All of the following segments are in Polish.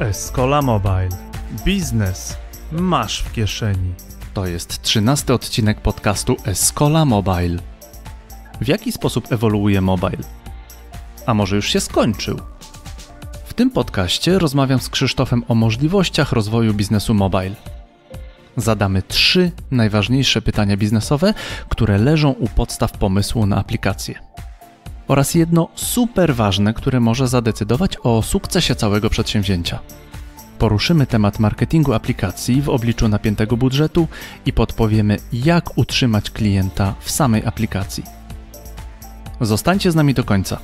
Escola Mobile. Biznes masz w kieszeni. To jest trzynasty odcinek podcastu Escola Mobile. W jaki sposób ewoluuje mobile? A może już się skończył? W tym podcaście rozmawiam z Krzysztofem o możliwościach rozwoju biznesu mobile. Zadamy trzy najważniejsze pytania biznesowe, które leżą u podstaw pomysłu na aplikację oraz jedno super ważne, które może zadecydować o sukcesie całego przedsięwzięcia. Poruszymy temat marketingu aplikacji w obliczu napiętego budżetu i podpowiemy, jak utrzymać klienta w samej aplikacji. Zostańcie z nami do końca.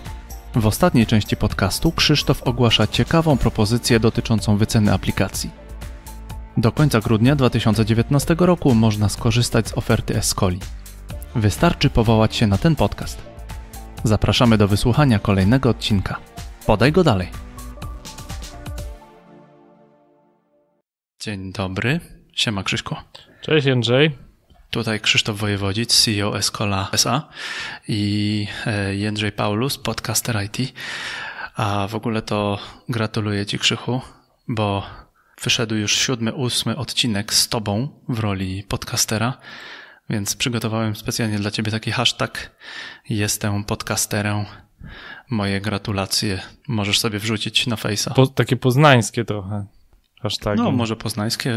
W ostatniej części podcastu Krzysztof ogłasza ciekawą propozycję dotyczącą wyceny aplikacji. Do końca grudnia 2019 roku można skorzystać z oferty Escoli. Wystarczy powołać się na ten podcast. Zapraszamy do wysłuchania kolejnego odcinka. Podaj go dalej. Dzień dobry. Siema Krzyśku. Cześć Jędrzej. Tutaj Krzysztof Wojewodzic, CEO Escola SA i e, Jędrzej Paulus, podcaster IT. A w ogóle to gratuluję Ci Krzychu, bo wyszedł już siódmy, ósmy odcinek z Tobą w roli podcastera więc przygotowałem specjalnie dla Ciebie taki hashtag. Jestem podcasterem. Moje gratulacje. Możesz sobie wrzucić na Face'a. Po, takie poznańskie trochę. Hashtagi. No, może poznańskie,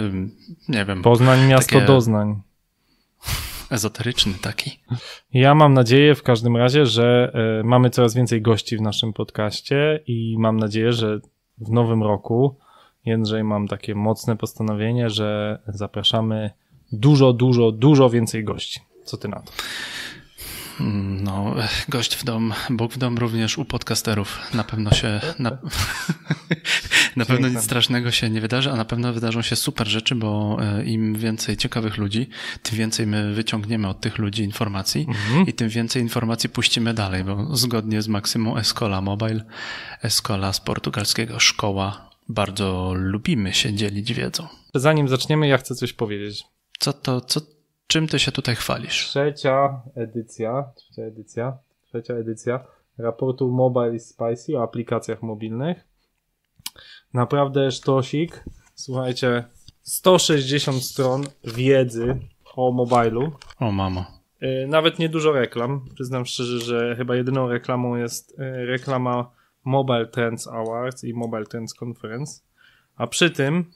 nie wiem. Poznań miasto takie... doznań. Ezoteryczny taki. Ja mam nadzieję w każdym razie, że y, mamy coraz więcej gości w naszym podcaście i mam nadzieję, że w nowym roku Jędrzej mam takie mocne postanowienie, że zapraszamy dużo, dużo, dużo więcej gości. Co ty na to? No, gość w dom, Bóg w dom również u podcasterów. Na pewno się, na, na pewno nic strasznego się nie wydarzy, a na pewno wydarzą się super rzeczy, bo e, im więcej ciekawych ludzi, tym więcej my wyciągniemy od tych ludzi informacji mhm. i tym więcej informacji puścimy dalej, bo zgodnie z maksymą Escola Mobile, Escola z portugalskiego szkoła, bardzo lubimy się dzielić wiedzą. Zanim zaczniemy, ja chcę coś powiedzieć. Co to, co, czym ty się tutaj chwalisz? Trzecia edycja, trzecia edycja, trzecia edycja raportu Mobile Spicy o aplikacjach mobilnych. Naprawdę sztosik. Słuchajcie, 160 stron wiedzy o mobilu. O mama. Y, nawet niedużo reklam. Przyznam szczerze, że chyba jedyną reklamą jest y, reklama Mobile Trends Awards i Mobile Trends Conference. A przy tym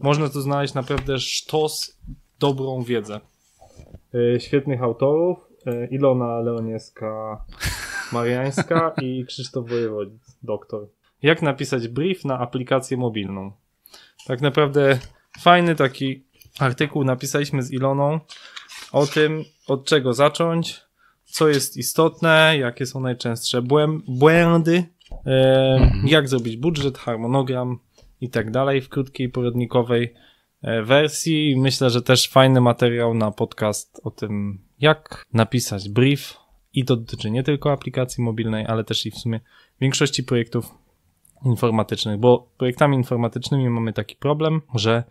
można tu znaleźć naprawdę sztos dobrą wiedzę. E, świetnych autorów. E, Ilona Leonieska Mariańska i Krzysztof Wojewodzic, doktor. Jak napisać brief na aplikację mobilną? Tak naprawdę fajny taki artykuł napisaliśmy z Iloną o tym, od czego zacząć, co jest istotne, jakie są najczęstsze błędy, e, mhm. jak zrobić budżet, harmonogram i tak dalej w krótkiej poradnikowej E, wersji. Myślę, że też fajny materiał na podcast o tym, jak napisać brief i to dotyczy nie tylko aplikacji mobilnej, ale też i w sumie większości projektów informatycznych, bo projektami informatycznymi mamy taki problem, że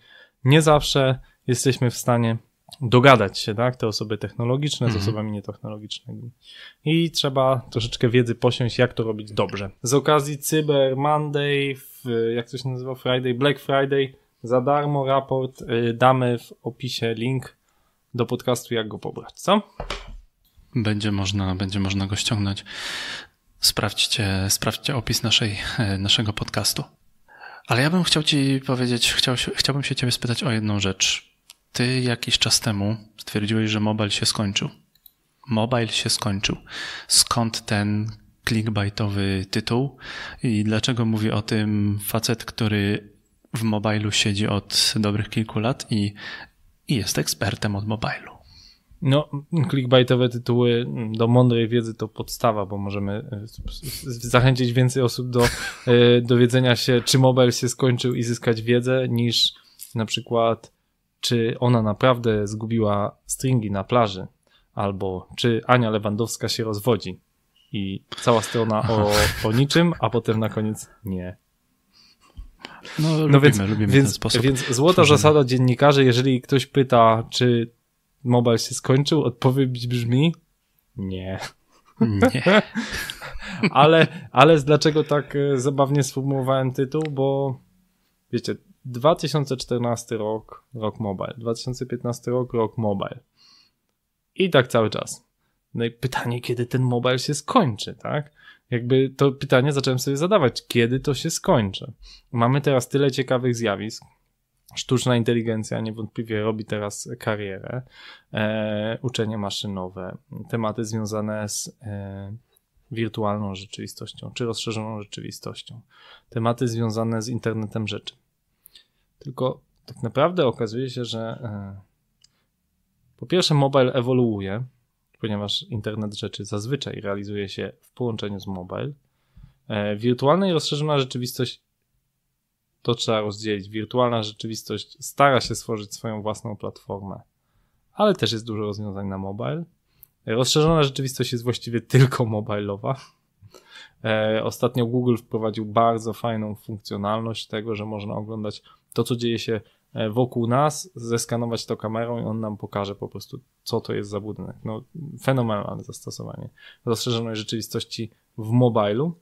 nie zawsze jesteśmy w stanie dogadać się, tak? Te osoby technologiczne z mhm. osobami nietechnologicznymi. I trzeba troszeczkę wiedzy posiąść, jak to robić dobrze. Z okazji Cyber Monday, jak to się nazywa, Friday, Black Friday, za darmo raport. Y, damy w opisie link do podcastu, jak go pobrać, co? Będzie można, będzie można go ściągnąć. Sprawdźcie, sprawdźcie opis naszej, e, naszego podcastu. Ale ja bym chciał Ci powiedzieć, chciał, chciałbym się Ciebie spytać o jedną rzecz. Ty jakiś czas temu stwierdziłeś, że mobile się skończył. Mobile się skończył. Skąd ten clickbaitowy tytuł i dlaczego mówię o tym facet, który w mobilu siedzi od dobrych kilku lat i, i jest ekspertem od mobilu. No, clickbaitowe tytuły do mądrej wiedzy to podstawa, bo możemy e, zachęcić więcej osób do e, dowiedzenia się, czy mobile się skończył i zyskać wiedzę, niż na przykład, czy ona naprawdę zgubiła stringi na plaży, albo czy Ania Lewandowska się rozwodzi. I cała strona o, o niczym, a potem na koniec nie no, no lubimy, więc, lubimy więc, ten sposób. Więc złota tworzenia. zasada dziennikarzy, jeżeli ktoś pyta, czy mobile się skończył, odpowiedź brzmi nie. Nie. ale, ale dlaczego tak e, zabawnie sformułowałem tytuł, bo wiecie, 2014 rok, rok mobile, 2015 rok, rok mobile. I tak cały czas. No i pytanie, kiedy ten mobile się skończy, tak? jakby to pytanie zacząłem sobie zadawać, kiedy to się skończy. Mamy teraz tyle ciekawych zjawisk. Sztuczna inteligencja niewątpliwie robi teraz karierę, e, uczenie maszynowe, tematy związane z e, wirtualną rzeczywistością czy rozszerzoną rzeczywistością, tematy związane z internetem rzeczy. Tylko tak naprawdę okazuje się, że e, po pierwsze mobile ewoluuje, ponieważ internet rzeczy zazwyczaj realizuje się w połączeniu z mobile. E, wirtualna i rozszerzona rzeczywistość to trzeba rozdzielić. Wirtualna rzeczywistość stara się stworzyć swoją własną platformę, ale też jest dużo rozwiązań na mobile. Rozszerzona rzeczywistość jest właściwie tylko mobilowa. E, ostatnio Google wprowadził bardzo fajną funkcjonalność tego, że można oglądać to, co dzieje się E, wokół nas, zeskanować to kamerą i on nam pokaże po prostu, co to jest za budynek. No, fenomenalne zastosowanie rozszerzonej rzeczywistości w mobilu.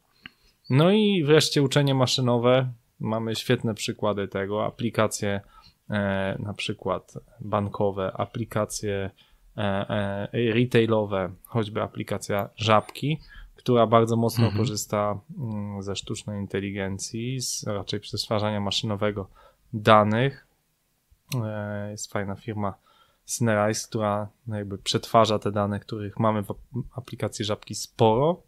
No i wreszcie uczenie maszynowe. Mamy świetne przykłady tego, aplikacje e, na przykład bankowe, aplikacje e, e, retailowe, choćby aplikacja Żabki, która bardzo mocno mhm. korzysta mm, ze sztucznej inteligencji, z raczej przetwarzania maszynowego danych, E, jest fajna firma Synerize, która jakby przetwarza te dane, których mamy w aplikacji Żabki sporo.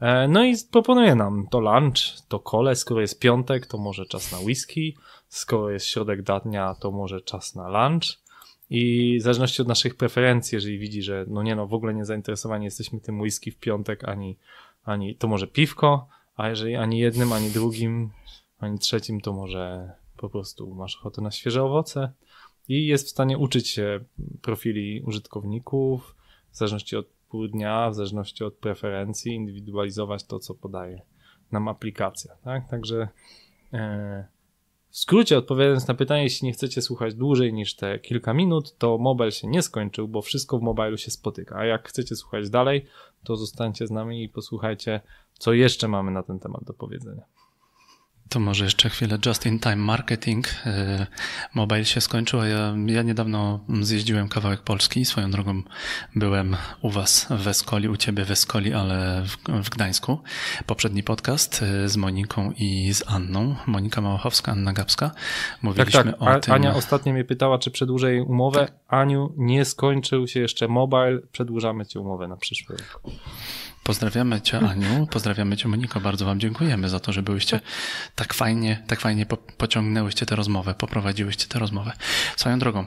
E, no i proponuje nam to lunch, to kole, skoro jest piątek, to może czas na whisky, skoro jest środek dnia, to może czas na lunch. I w zależności od naszych preferencji, jeżeli widzi, że no nie no, w ogóle nie zainteresowani jesteśmy tym whisky w piątek, ani, ani to może piwko, a jeżeli ani jednym, ani drugim, ani trzecim, to może po prostu masz ochotę na świeże owoce i jest w stanie uczyć się profili użytkowników w zależności od pół dnia, w zależności od preferencji, indywidualizować to, co podaje nam aplikacja. Tak? Także e, w skrócie odpowiadając na pytanie, jeśli nie chcecie słuchać dłużej niż te kilka minut, to mobile się nie skończył, bo wszystko w mobilu się spotyka. A jak chcecie słuchać dalej, to zostańcie z nami i posłuchajcie, co jeszcze mamy na ten temat do powiedzenia. To może jeszcze chwilę just-in-time marketing. E, mobile się skończył, ja, ja niedawno zjeździłem kawałek Polski. Swoją drogą byłem u Was w Escoli, u Ciebie w Escoli, ale w, w, Gdańsku. Poprzedni podcast e, z Moniką i z Anną. Monika Małachowska, Anna Gapska. Mówiliśmy tak, tak. A, o tym. Ania ostatnio mnie pytała, czy przedłużę jej umowę. Tak. Aniu, nie skończył się jeszcze mobile, przedłużamy Ci umowę na przyszły rok. Pozdrawiamy Cię, mm. Aniu, pozdrawiamy Cię, Moniko. Bardzo Wam dziękujemy za to, że byłyście tak fajnie, tak fajnie po, pociągnęłyście tę rozmowę, poprowadziłyście tę rozmowę. Swoją drogą,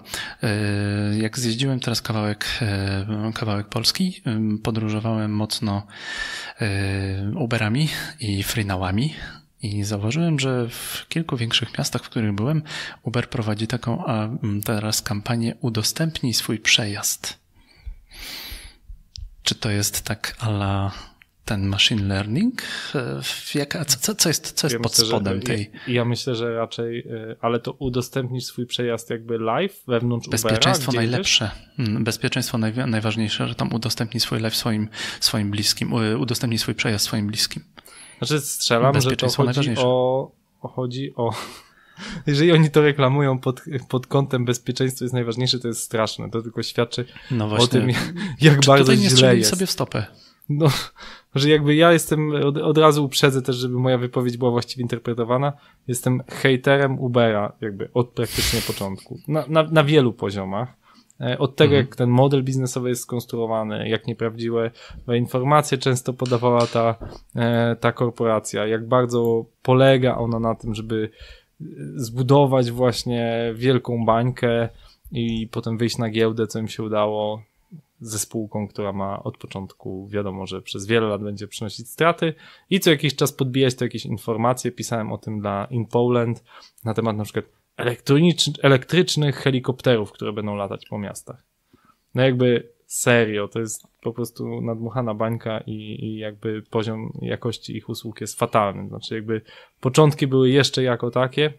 y, jak zjeździłem teraz kawałek, y, kawałek Polski, y, podróżowałem mocno Uberami i Freenałami. I zauważyłem, że w kilku większych miastach, w których byłem, Uber prowadzi taką a teraz kampanię Udostępnij swój przejazd. Czy to jest tak ala ten machine learning? E, Jaka, co, co jest, co jest ja pod myślę, spodem że, tej? Ja, ja, myślę, że raczej, e, ale to udostępnić swój przejazd jakby live wewnątrz Bezpieczeństwo Ubera, najlepsze. Mm, bezpieczeństwo naj, najważniejsze, że tam udostępni swój live swoim, swoim bliskim, udostępni swój przejazd swoim bliskim. Znaczy strzelam, że to chodzi o, chodzi o jeżeli oni to reklamują pod, pod kątem bezpieczeństwa jest najważniejsze, to jest straszne. To tylko świadczy no o tym, jak Czy bardzo źle jest. sobie w stopę. No, że jakby ja jestem, od, od razu uprzedzę też, żeby moja wypowiedź była właściwie interpretowana, jestem hejterem Ubera jakby od praktycznie początku. Na, na, na wielu poziomach. E, od tego, mhm. jak ten model biznesowy jest skonstruowany, jak nieprawdziwe informacje często podawała ta, e, ta korporacja, jak bardzo polega ona na tym, żeby zbudować właśnie wielką bańkę i potem wyjść na giełdę, co im się udało ze spółką, która ma od początku, wiadomo, że przez wiele lat będzie przynosić straty i co jakiś czas podbijać to jakieś informacje. Pisałem o tym dla In Poland na temat na przykład elektrycznych helikopterów, które będą latać po miastach. No jakby serio, to jest po prostu nadmuchana bańka i, i, jakby poziom jakości ich usług jest fatalny. Znaczy jakby początki były jeszcze jako takie,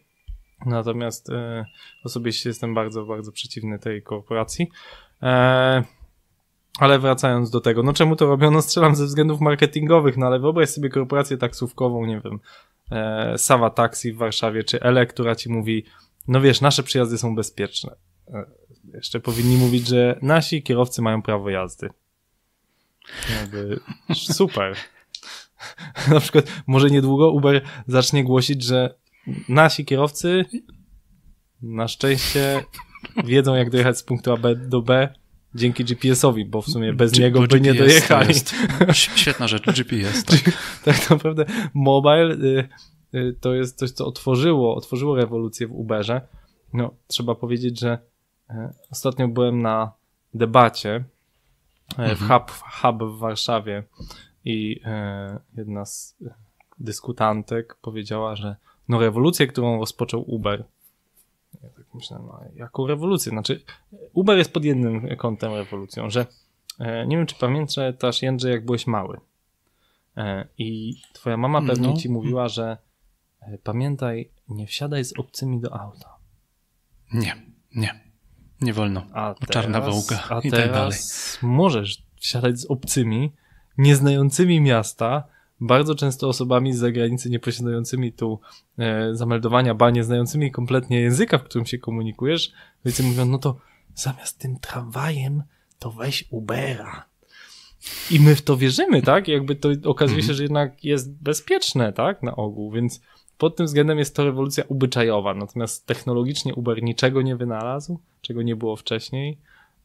natomiast e, osobiście jestem bardzo, bardzo przeciwny tej korporacji. E, ale wracając do tego, no czemu to robiono? Strzelam ze względów marketingowych, no ale wyobraź sobie korporację taksówkową, nie wiem, e, Sawa Taxi w Warszawie, czy Ele, która ci mówi, no wiesz, nasze przyjazdy są bezpieczne. E, jeszcze powinni mówić, że nasi kierowcy mają prawo jazdy. Jakby, super. Na przykład może niedługo Uber zacznie głosić, że nasi kierowcy na szczęście wiedzą jak dojechać z punktu A do B dzięki GPS-owi, bo w sumie bez G niego by GPS nie dojechali. świetna rzecz, GPS. Tak, tak naprawdę mobile y, y, to jest coś, co otworzyło, otworzyło rewolucję w Uberze. No, trzeba powiedzieć, że E, ostatnio byłem na debacie e, w mhm. hub, hub w Warszawie i e, jedna z dyskutantek powiedziała, że no rewolucję, którą rozpoczął Uber. Ja tak myślę, no, jaką rewolucję? Znaczy, Uber jest pod jednym kątem rewolucją, że nie wiem, czy pamiętasz, Jędrzej, jak byłeś mały. I twoja mama mm, pewnie no. ci mówiła, że pamiętaj, nie wsiadaj z obcymi do auta. Nie, nie. Nie wolno. A teraz, Czarna wołga. A I tak dalej. Możesz wsiadać z obcymi, nieznającymi miasta, bardzo często osobami z zagranicy nieposiadającymi tu e, zameldowania, ba, nieznającymi kompletnie języka, w którym się komunikujesz, więc mówią, no to zamiast tym tramwajem, to weź Ubera. I my w to wierzymy, tak? Jakby to okazuje się, mhm. że jednak jest bezpieczne, tak? Na ogół, więc pod tym względem jest to rewolucja ubyczajowa, natomiast technologicznie Uber niczego nie wynalazł, czego nie było wcześniej,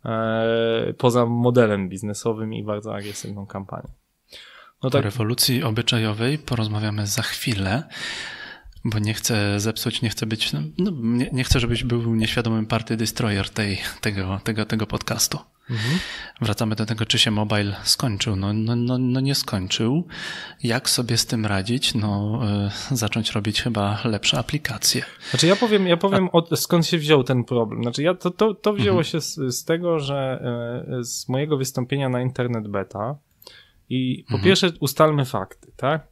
e, poza modelem biznesowym i bardzo agresywną kampanią. No tak. O rewolucji obyczajowej porozmawiamy za chwilę, bo nie chcę zepsuć, nie chcę być, no, nie, nie chcę, żebyś był nieświadomym party destroyer tej, tego, tego, tego podcastu. Mhm. Wracamy do tego, czy się mobile skończył. No, no, no, no, nie skończył. Jak sobie z tym radzić? No, y, zacząć robić chyba lepsze aplikacje. Znaczy ja powiem, ja powiem od, skąd się wziął ten problem. Znaczy ja, to, to, to wzięło mhm. się z, z, tego, że e, z mojego wystąpienia na Internet Beta i po mhm. pierwsze ustalmy fakty, tak?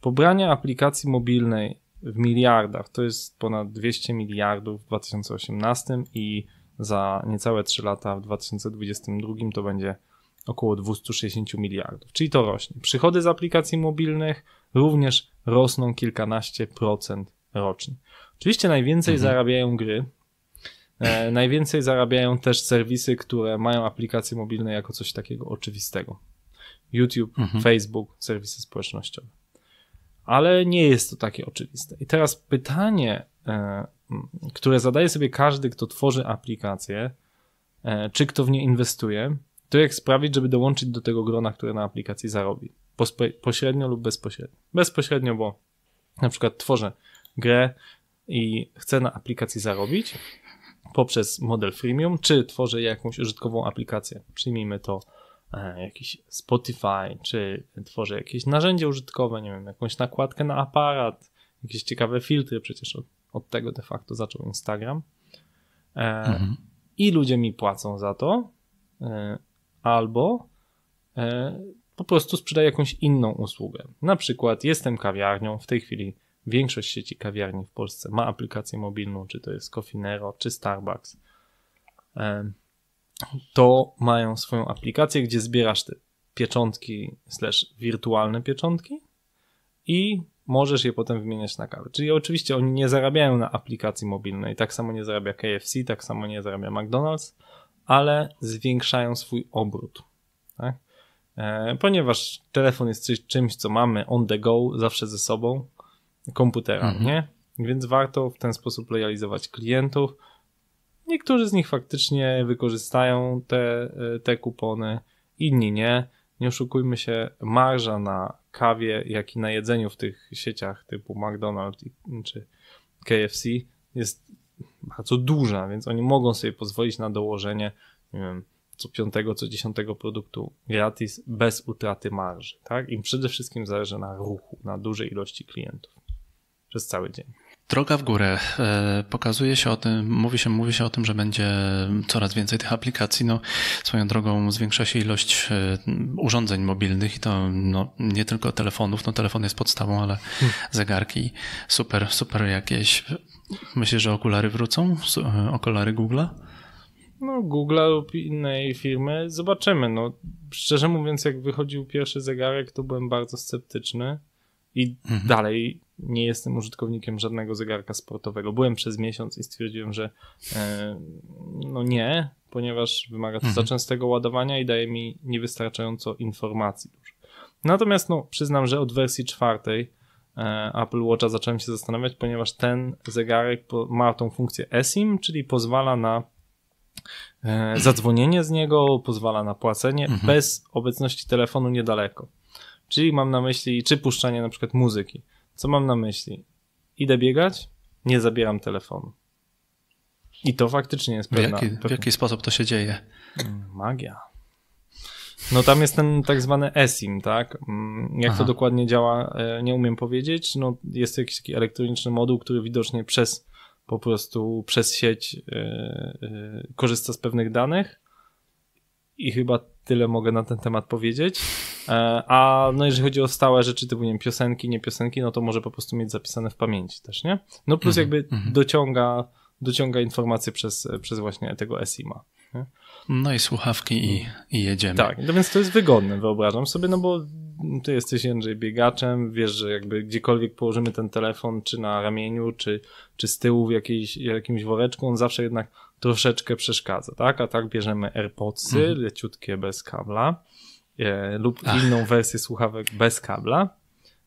pobrania aplikacji mobilnej w miliardach to jest ponad 200 miliardów w 2018 i za niecałe 3 lata w 2022 to będzie około 260 miliardów, czyli to rośnie. Przychody z aplikacji mobilnych również rosną kilkanaście procent rocznie. Oczywiście najwięcej mhm. zarabiają gry, e, najwięcej zarabiają też serwisy, które mają aplikacje mobilne jako coś takiego oczywistego. YouTube, mhm. Facebook, serwisy społecznościowe. Ale nie jest to takie oczywiste. I teraz pytanie, E, które zadaje sobie każdy, kto tworzy aplikację, e, czy kto w nie inwestuje, to jak sprawić, żeby dołączyć do tego grona, które na aplikacji zarobi. Pośrednio lub bezpośrednio. Bezpośrednio, bo na przykład tworzę grę i chcę na aplikacji zarobić poprzez model freemium, czy tworzę jakąś użytkową aplikację. Przyjmijmy to e, jakiś Spotify, czy tworzę jakieś narzędzie użytkowe, nie wiem, jakąś nakładkę na aparat, jakieś ciekawe filtry, przecież od od tego de facto zaczął Instagram. E, mhm. I ludzie mi płacą za to, e, albo e, po prostu sprzedaję jakąś inną usługę. Na przykład jestem kawiarnią, w tej chwili większość sieci kawiarni w Polsce ma aplikację mobilną, czy to jest Cofinero, czy Starbucks. To mają swoją aplikację, gdzie zbierasz te pieczątki, slash wirtualne pieczątki i możesz je potem wymieniać na kawę. Czyli oczywiście oni nie zarabiają na aplikacji mobilnej, tak samo nie zarabia KFC, tak samo nie zarabia McDonald's, ale zwiększają swój obrót. Tak? E, ponieważ telefon jest czymś, co mamy on the go, zawsze ze sobą, komputera, mhm. nie? Więc warto w ten sposób lojalizować klientów. Niektórzy z nich faktycznie wykorzystają te, e, te kupony, inni nie nie oszukujmy się, marża na kawie, jak i na jedzeniu w tych sieciach typu McDonald's czy KFC jest bardzo duża, więc oni mogą sobie pozwolić na dołożenie nie wiem, co piątego, co dziesiątego produktu gratis bez utraty marży. Tak? Im przede wszystkim zależy na ruchu, na dużej ilości klientów przez cały dzień. Droga w górę. E, pokazuje się o tym, mówi się, mówi się o tym, że będzie coraz więcej tych aplikacji. No, swoją drogą zwiększa się ilość e, urządzeń mobilnych i to no, nie tylko telefonów. No, telefon jest podstawą, ale hmm. zegarki super, super jakieś. Myślę, że okulary wrócą? Okulary Google'a? No, Google'a lub innej firmy. Zobaczymy. No, szczerze mówiąc, jak wychodził pierwszy zegarek, to byłem bardzo sceptyczny. I mhm. dalej nie jestem użytkownikiem żadnego zegarka sportowego. Byłem przez miesiąc i stwierdziłem, że e, no nie, ponieważ wymaga to mhm. za częstego ładowania i daje mi niewystarczająco informacji. Natomiast no, przyznam, że od wersji czwartej e, Apple Watcha zacząłem się zastanawiać, ponieważ ten zegarek po, ma tą funkcję eSIM, czyli pozwala na e, zadzwonienie z niego, pozwala na płacenie mhm. bez obecności telefonu niedaleko. Czyli mam na myśli czy puszczanie na przykład muzyki. Co mam na myśli? Idę biegać, nie zabieram telefonu. I to faktycznie jest pewna... W jaki, w jaki sposób to się dzieje? Mm, magia. No tam jest ten tak zwany eSIM, tak? Mm, jak Aha. to dokładnie działa, e, nie umiem powiedzieć. No, jest jakiś taki elektroniczny moduł, który widocznie przez po prostu przez sieć yy, yy, korzysta z pewnych danych. I chyba tyle mogę na ten temat powiedzieć. E, a no jeżeli chodzi o stałe rzeczy typu nie wiem, piosenki, nie piosenki, no to może po prostu mieć zapisane w pamięci też, nie? No plus mhm, jakby mhm. dociąga, dociąga informacje przez, przez właśnie tego SIMA. No i słuchawki i, i, jedziemy. Tak, no więc to jest wygodne, wyobrażam sobie, no bo ty jesteś Jędrzej biegaczem, wiesz, że jakby gdziekolwiek położymy ten telefon, czy na ramieniu, czy, czy z tyłu w jakiejś, jakimś woreczku, on zawsze jednak troszeczkę przeszkadza, tak? A tak bierzemy AirPodsy, mhm. leciutkie, bez kabla. E, lub Ach. inną wersję słuchawek bez kabla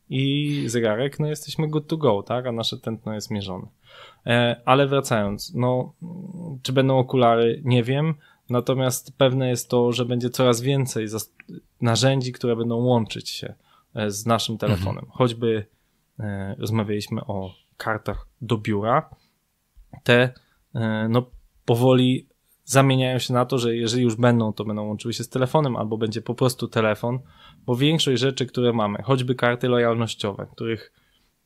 i zegarek, no jesteśmy good to go, tak? A nasze tętno jest mierzone. E, ale wracając, no, czy będą okulary, nie wiem. Natomiast pewne jest to, że będzie coraz więcej narzędzi, które będą łączyć się e, z naszym mhm. telefonem. Mhm. Choćby rozmawialiśmy o kartach do biura. Te no, powoli zamieniają się na to, że jeżeli już będą, to będą łączyły się z telefonem albo będzie po prostu telefon, bo większość rzeczy, które mamy, choćby karty lojalnościowe, których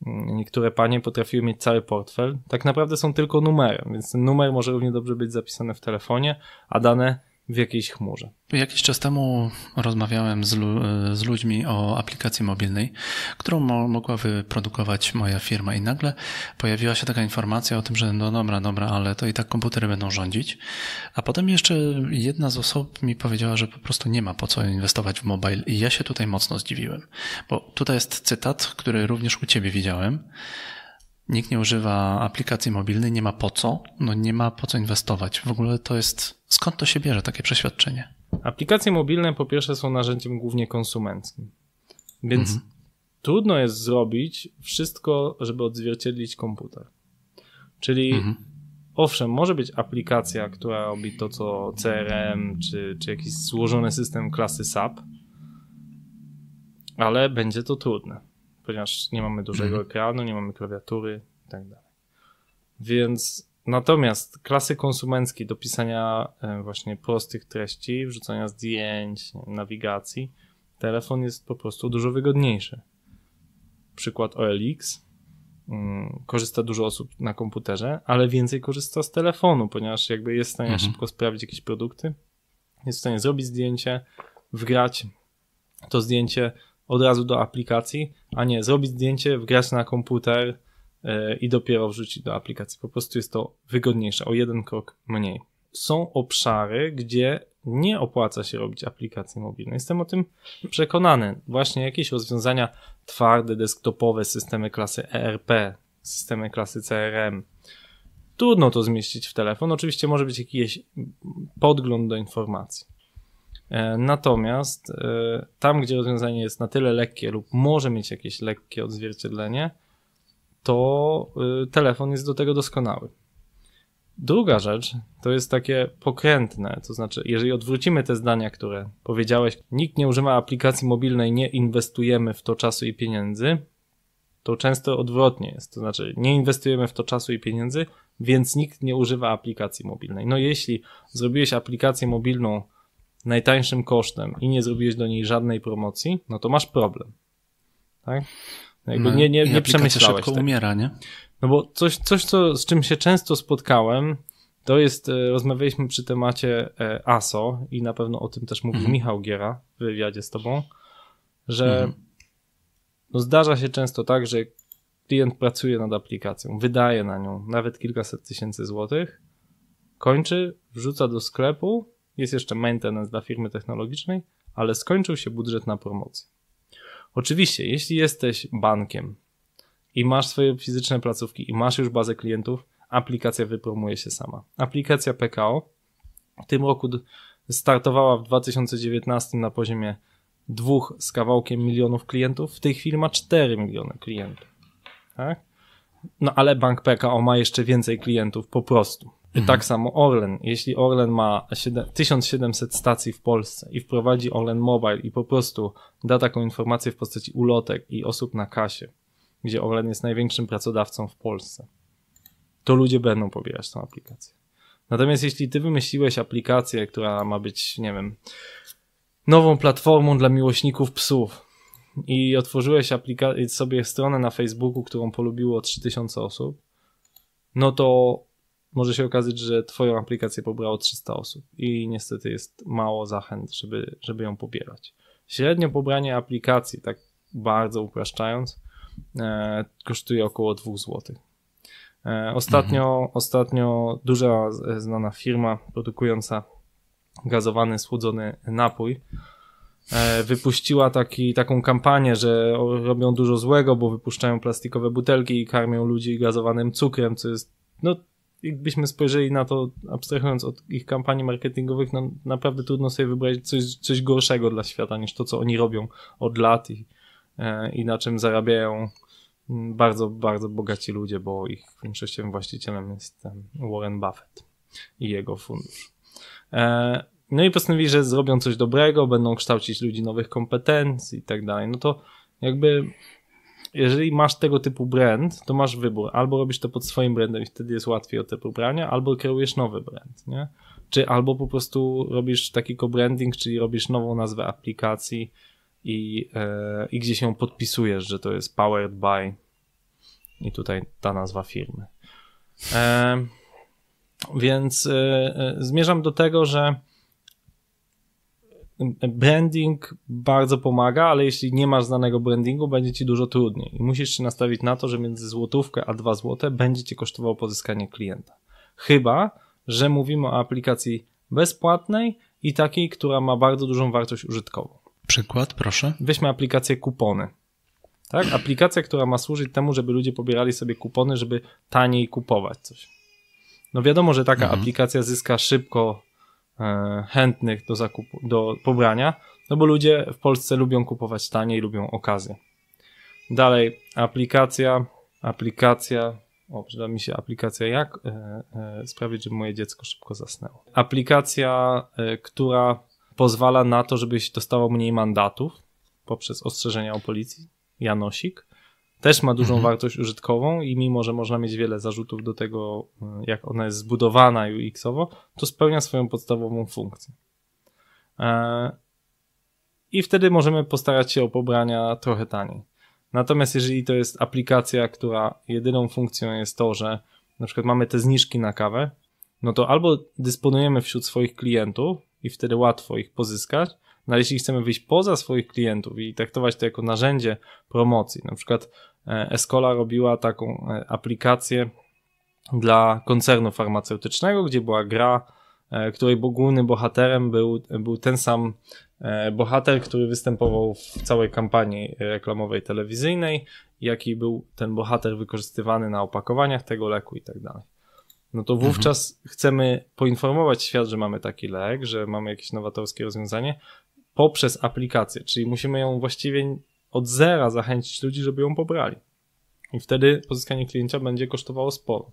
mm, niektóre panie potrafiły mieć cały portfel, tak naprawdę są tylko numerem, więc ten numer może równie dobrze być zapisany w telefonie, a dane w jakiejś chmurze. Jakiś czas temu rozmawiałem z, lu z ludźmi o aplikacji mobilnej, którą mo mogła wyprodukować moja firma i nagle pojawiła się taka informacja o tym, że no dobra, dobra, ale to i tak komputery będą rządzić. A potem jeszcze jedna z osób mi powiedziała, że po prostu nie ma po co inwestować w mobile i ja się tutaj mocno zdziwiłem, bo tutaj jest cytat, który również u ciebie widziałem. Nikt nie używa aplikacji mobilnej, nie ma po co, no nie ma po co inwestować. W ogóle to jest Skąd to się bierze, takie przeświadczenie? Aplikacje mobilne po pierwsze są narzędziem głównie konsumenckim. Więc mhm. trudno jest zrobić wszystko, żeby odzwierciedlić komputer. Czyli mhm. owszem, może być aplikacja, która robi to, co CRM, czy, czy jakiś złożony system klasy SAP, ale będzie to trudne, ponieważ nie mamy dużego mhm. ekranu, nie mamy klawiatury itd. Tak Więc Natomiast klasy konsumenckie do pisania e, właśnie prostych treści, wrzucania zdjęć, nawigacji, telefon jest po prostu dużo wygodniejszy. Przykład OLX. Mm, korzysta dużo osób na komputerze, ale więcej korzysta z telefonu, ponieważ jakby jest w stanie mhm. szybko sprawdzić jakieś produkty, jest w stanie zrobić zdjęcie, wgrać to zdjęcie od razu do aplikacji, a nie zrobić zdjęcie, wgrać na komputer, E, i dopiero wrzucić do aplikacji. Po prostu jest to wygodniejsze, o jeden krok mniej. Są obszary, gdzie nie opłaca się robić aplikacji mobilnej. Jestem o tym przekonany. Właśnie jakieś rozwiązania twarde, desktopowe, systemy klasy ERP, systemy klasy CRM. Trudno to zmieścić w telefon. Oczywiście może być jakiś podgląd do informacji. E, natomiast e, tam, gdzie rozwiązanie jest na tyle lekkie lub może mieć jakieś lekkie odzwierciedlenie, to y, telefon jest do tego doskonały. Druga rzecz to jest takie pokrętne, to znaczy, jeżeli odwrócimy te zdania, które powiedziałeś, nikt nie używa aplikacji mobilnej, nie inwestujemy w to czasu i pieniędzy, to często odwrotnie jest, to znaczy, nie inwestujemy w to czasu i pieniędzy, więc nikt nie używa aplikacji mobilnej. No, jeśli zrobiłeś aplikację mobilną najtańszym kosztem i nie zrobiłeś do niej żadnej promocji, no to masz problem. Tak? Jakby mm. nie, nie, nie przemyślałeś szybko tak. umiera, nie? No bo coś, coś co, z czym się często spotkałem, to jest, e, rozmawialiśmy przy temacie e, ASO i na pewno o tym też mówił mhm. Michał Giera w wywiadzie z tobą, że mhm. no zdarza się często tak, że klient pracuje nad aplikacją, wydaje na nią nawet kilkaset tysięcy złotych, kończy, wrzuca do sklepu, jest jeszcze maintenance dla firmy technologicznej, ale skończył się budżet na promocję. Oczywiście, jeśli jesteś bankiem i masz swoje fizyczne placówki i masz już bazę klientów, aplikacja wypromuje się sama. Aplikacja PKO w tym roku startowała w 2019 na poziomie dwóch z kawałkiem milionów klientów, w tej chwili ma 4 miliony klientów. Tak? No ale bank PKO ma jeszcze więcej klientów po prostu. Mhm. Tak samo Orlen. Jeśli Orlen ma 1700 stacji w Polsce i wprowadzi Orlen Mobile i po prostu da taką informację w postaci ulotek i osób na kasie, gdzie Orlen jest największym pracodawcą w Polsce, to ludzie będą pobierać tą aplikację. Natomiast jeśli ty wymyśliłeś aplikację, która ma być, nie wiem, nową platformą dla miłośników psów i otworzyłeś sobie stronę na Facebooku, którą polubiło 3000 osób, no to może się okazać, że Twoją aplikację pobrało 300 osób i niestety jest mało zachęt, żeby, żeby ją pobierać. Średnio pobranie aplikacji, tak bardzo upraszczając, e, kosztuje około 2 zł. E, ostatnio, mhm. ostatnio duża znana firma produkująca gazowany, słodzony napój e, wypuściła taki, taką kampanię, że robią dużo złego, bo wypuszczają plastikowe butelki i karmią ludzi gazowanym cukrem, co jest no, jakbyśmy spojrzeli na to, abstrahując od ich kampanii marketingowych, no, naprawdę trudno sobie wyobrazić coś, coś gorszego dla świata niż to, co oni robią od lat i, e, i na czym zarabiają mm, bardzo, bardzo bogaci ludzie, bo ich większościowym właścicielem jest Warren Buffett i jego fundusz. E, no i postanowili, że zrobią coś dobrego, będą kształcić ludzi nowych kompetencji i tak dalej. No to jakby jeżeli masz tego typu brand, to masz wybór. Albo robisz to pod swoim brandem i wtedy jest łatwiej o te pobrania, albo kreujesz nowy brand, nie? Czy albo po prostu robisz taki co-branding, czyli robisz nową nazwę aplikacji i, e, i gdzie się podpisujesz, że to jest powered by i tutaj ta nazwa firmy. E, więc e, e, zmierzam do tego, że branding bardzo pomaga, ale jeśli nie masz znanego brandingu, będzie ci dużo trudniej. I musisz się nastawić na to, że między złotówkę a dwa złote będzie ci kosztowało pozyskanie klienta. Chyba, że mówimy o aplikacji bezpłatnej i takiej, która ma bardzo dużą wartość użytkową. Przykład, proszę. Weźmy aplikację kupony. Tak? Aplikacja, która ma służyć temu, żeby ludzie pobierali sobie kupony, żeby taniej kupować coś. No wiadomo, że taka mhm. aplikacja zyska szybko E, chętnych do zakupu, do pobrania, no bo ludzie w Polsce lubią kupować taniej, lubią okazję. Dalej, aplikacja, aplikacja, o, przyda mi się aplikacja jak e, e, sprawić, żeby moje dziecko szybko zasnęło. Aplikacja, e, która pozwala na to, żebyś dostawał mniej mandatów poprzez ostrzeżenia o policji, Janosik też ma dużą mhm. wartość użytkową i mimo, że można mieć wiele zarzutów do tego, e, jak ona jest zbudowana UX-owo, to spełnia swoją podstawową funkcję. E, I wtedy możemy postarać się o pobrania trochę taniej. Natomiast jeżeli to jest aplikacja, która jedyną funkcją jest to, że na przykład mamy te zniżki na kawę, no to albo dysponujemy wśród swoich klientów i wtedy łatwo ich pozyskać, no ale jeśli chcemy wyjść poza swoich klientów i traktować to jako narzędzie promocji, na przykład e, Escola robiła taką e, aplikację dla koncernu farmaceutycznego, gdzie była gra, e, której głównym bohaterem był, był ten sam bohater, który występował w całej kampanii reklamowej telewizyjnej, jaki był ten bohater wykorzystywany na opakowaniach tego leku i tak dalej. No to wówczas mhm. chcemy poinformować świat, że mamy taki lek, że mamy jakieś nowatorskie rozwiązanie, poprzez aplikację, czyli musimy ją właściwie od zera zachęcić ludzi, żeby ją pobrali. I wtedy pozyskanie klienta będzie kosztowało sporo.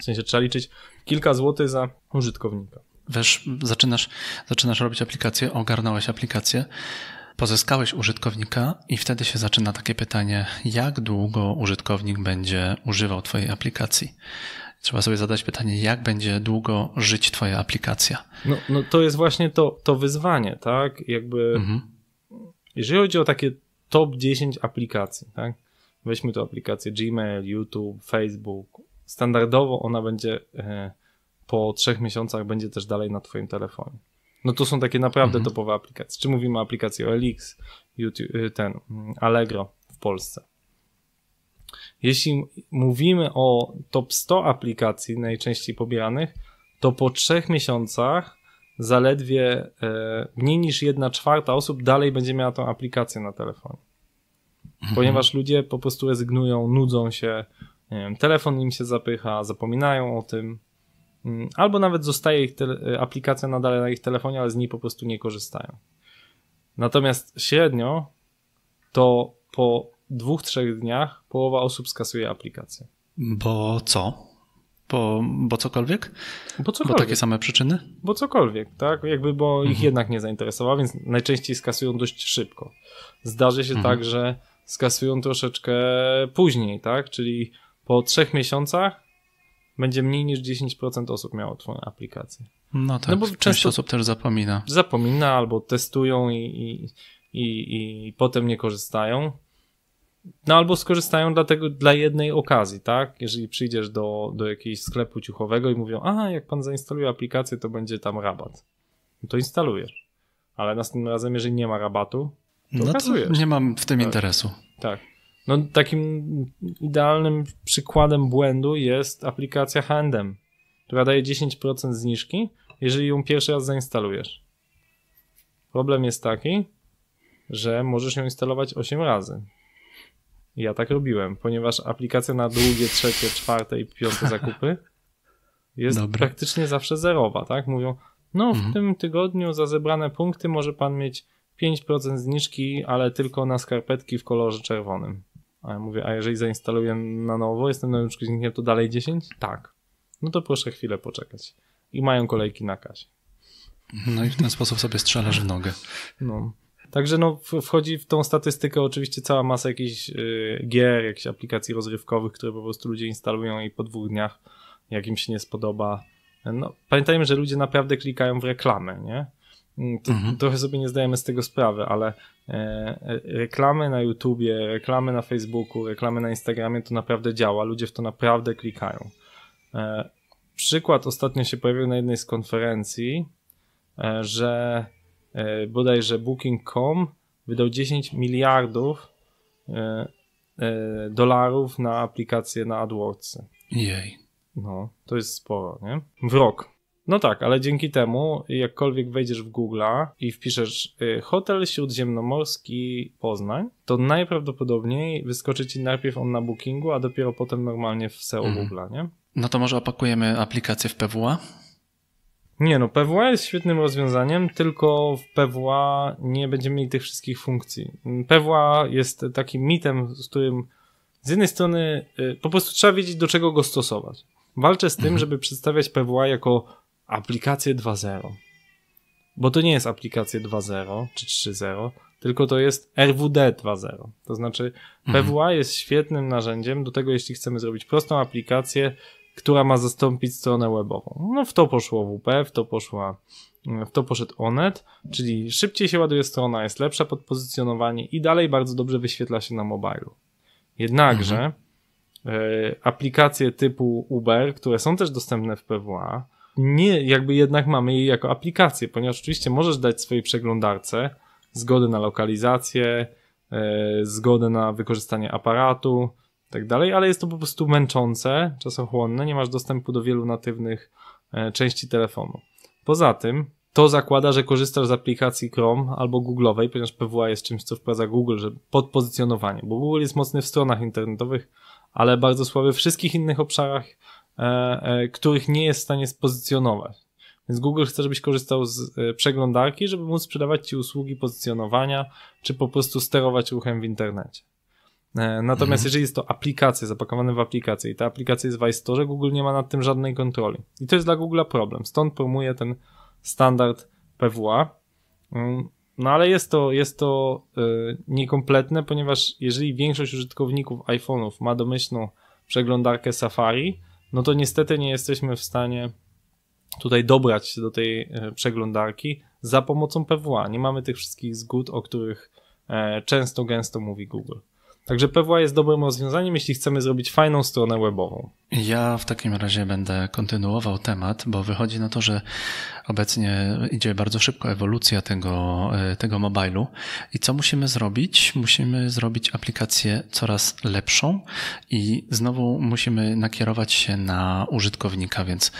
W sensie trzeba liczyć kilka złotych za użytkownika. Wiesz, zaczynasz, zaczynasz robić aplikację, ogarnąłeś aplikację, pozyskałeś użytkownika i wtedy się zaczyna takie pytanie, jak długo użytkownik będzie używał Twojej aplikacji? trzeba sobie zadać pytanie, jak będzie długo żyć Twoja aplikacja. No, no to jest właśnie to, to wyzwanie, tak? Jakby, mhm. jeżeli chodzi o takie top 10 aplikacji, tak? Weźmy tu aplikację Gmail, YouTube, Facebook. Standardowo ona będzie e, po trzech miesiącach będzie też dalej na Twoim telefonie. No to są takie naprawdę mhm. topowe aplikacje. Czy mówimy o aplikacji OLX, YouTube, y, ten, mm, Allegro w Polsce. Jeśli mówimy o top 100 aplikacji najczęściej pobieranych, to po trzech miesiącach zaledwie e, mniej niż 1 czwarta osób dalej będzie miała tą aplikację na telefonie. Mhm. Ponieważ mhm. ludzie po prostu rezygnują, nudzą się, wiem, telefon im się zapycha, zapominają o tym, mm, albo nawet zostaje ich e, aplikacja nadal na ich telefonie, ale z niej po prostu nie korzystają. Natomiast średnio to po dwóch, trzech dniach połowa osób skasuje aplikację. Bo co? Bo, bo cokolwiek? Bo cokolwiek. Bo takie same przyczyny? Bo cokolwiek, tak? Jakby, bo mhm. ich jednak nie zainteresowała, więc najczęściej skasują dość szybko. Zdarzy się mhm. tak, że skasują troszeczkę później, tak? Czyli po trzech miesiącach będzie mniej niż 10% osób miało twoją aplikację. No tak, no bo część osób też zapomina. Zapomina albo testują i, i, i, i potem nie korzystają no albo skorzystają dla, tego, dla jednej okazji, tak? Jeżeli przyjdziesz do, do jakiegoś sklepu ciuchowego i mówią, aha, jak pan zainstaluje aplikację, to będzie tam rabat. No to instalujesz. Ale następnym razem, jeżeli nie ma rabatu, to no To nie mam w tym tak. interesu. Tak. No takim idealnym przykładem błędu jest aplikacja Handem, która daje 10% zniżki, jeżeli ją pierwszy raz zainstalujesz. Problem jest taki, że możesz ją instalować 8 razy. Ja tak robiłem, ponieważ aplikacja na długie, trzecie, czwarte i piąte zakupy jest praktycznie zawsze zerowa, tak? Mówią, no w mhm. tym tygodniu za zebrane punkty może pan mieć 5% zniżki, ale tylko na skarpetki w kolorze czerwonym. A ja mówię, a jeżeli zainstaluję na nowo, jestem nowym użytkownikiem, to dalej 10? Tak. No to proszę chwilę poczekać. I mają kolejki na kasie. No i w ten sposób sobie strzelasz w nogę. No. Także no, wchodzi w tą statystykę oczywiście cała masa jakichś y, gier, jakichś aplikacji rozrywkowych, które po prostu ludzie instalują i po dwóch dniach, jak im się nie spodoba. No, pamiętajmy, że ludzie naprawdę klikają w reklamę, nie? Mm, to, mhm. Trochę sobie nie zdajemy z tego sprawy, ale e, e, reklamy na YouTubie, reklamy na Facebooku, reklamy na Instagramie to naprawdę działa. Ludzie w to naprawdę klikają. E, przykład ostatnio się pojawił na jednej z konferencji, e, że E, bodajże Booking.com wydał 10 miliardów e, e, dolarów na aplikację na AdWordsy. Jej. No, to jest sporo, nie? W rok. No tak, ale dzięki temu, jakkolwiek wejdziesz w Google'a i wpiszesz hotel śródziemnomorski Poznań, to najprawdopodobniej wyskoczy ci najpierw on na bookingu, a dopiero potem normalnie w SEO mhm. Google'a, nie? No to może opakujemy aplikację w PWA? Nie no, PWA jest świetnym rozwiązaniem, tylko w PWA nie będziemy mieli tych wszystkich funkcji. PWA jest takim mitem, z którym z jednej strony y, po prostu trzeba wiedzieć, do czego go stosować. Walczę z tym, mhm. żeby przedstawiać PWA jako aplikację 2.0. Bo to nie jest aplikację 2.0 czy 3.0, tylko to jest RWD 2.0. To znaczy mhm. PWA jest świetnym narzędziem do tego, jeśli chcemy zrobić prostą aplikację, która ma zastąpić stronę webową. No w to poszło WP, w to poszła w to poszedł Onet, czyli szybciej się ładuje strona, jest lepsza podpozycjonowanie i dalej bardzo dobrze wyświetla się na mobilu. Jednakże mhm. y, aplikacje typu Uber, które są też dostępne w PWA, nie, jakby jednak mamy je jako aplikację, ponieważ oczywiście możesz dać swojej przeglądarce zgodę na lokalizację, y, e, zgodę na wykorzystanie aparatu, tak dalej, ale jest to po prostu męczące, czasochłonne, nie masz dostępu do wielu natywnych e, części telefonu. Poza tym, to zakłada, że korzystasz z aplikacji Chrome albo Google'owej, ponieważ PWA jest czymś, co wprowadza Google, że podpozycjonowanie, bo Google jest mocny w stronach internetowych, ale bardzo słaby w wszystkich innych obszarach, e, e, których nie jest w stanie spozycjonować. Więc Google chce, żebyś korzystał z e, przeglądarki, żeby móc sprzedawać ci usługi pozycjonowania, czy po prostu sterować ruchem w internecie. E, natomiast mhm. jeżeli jest to aplikacja, zapakowane w aplikację i ta aplikacja jest w iStore, Google nie ma nad tym żadnej kontroli. I to jest dla Google problem. Stąd promuje ten standard PWA. Mm, no ale jest to, jest to yy, niekompletne, ponieważ jeżeli większość użytkowników iPhone'ów ma domyślną przeglądarkę Safari, no to niestety nie jesteśmy w stanie tutaj dobrać się do tej e, przeglądarki za pomocą PWA. Nie mamy tych wszystkich zgód, o których często, gęsto mówi Google. Także PWA jest dobrym rozwiązaniem, jeśli chcemy zrobić fajną stronę webową. Ja w takim razie będę kontynuował temat, bo wychodzi na to, że obecnie idzie bardzo szybko ewolucja tego, e, tego mobilu. I co musimy zrobić? Musimy zrobić aplikację coraz lepszą i znowu musimy nakierować się na użytkownika, więc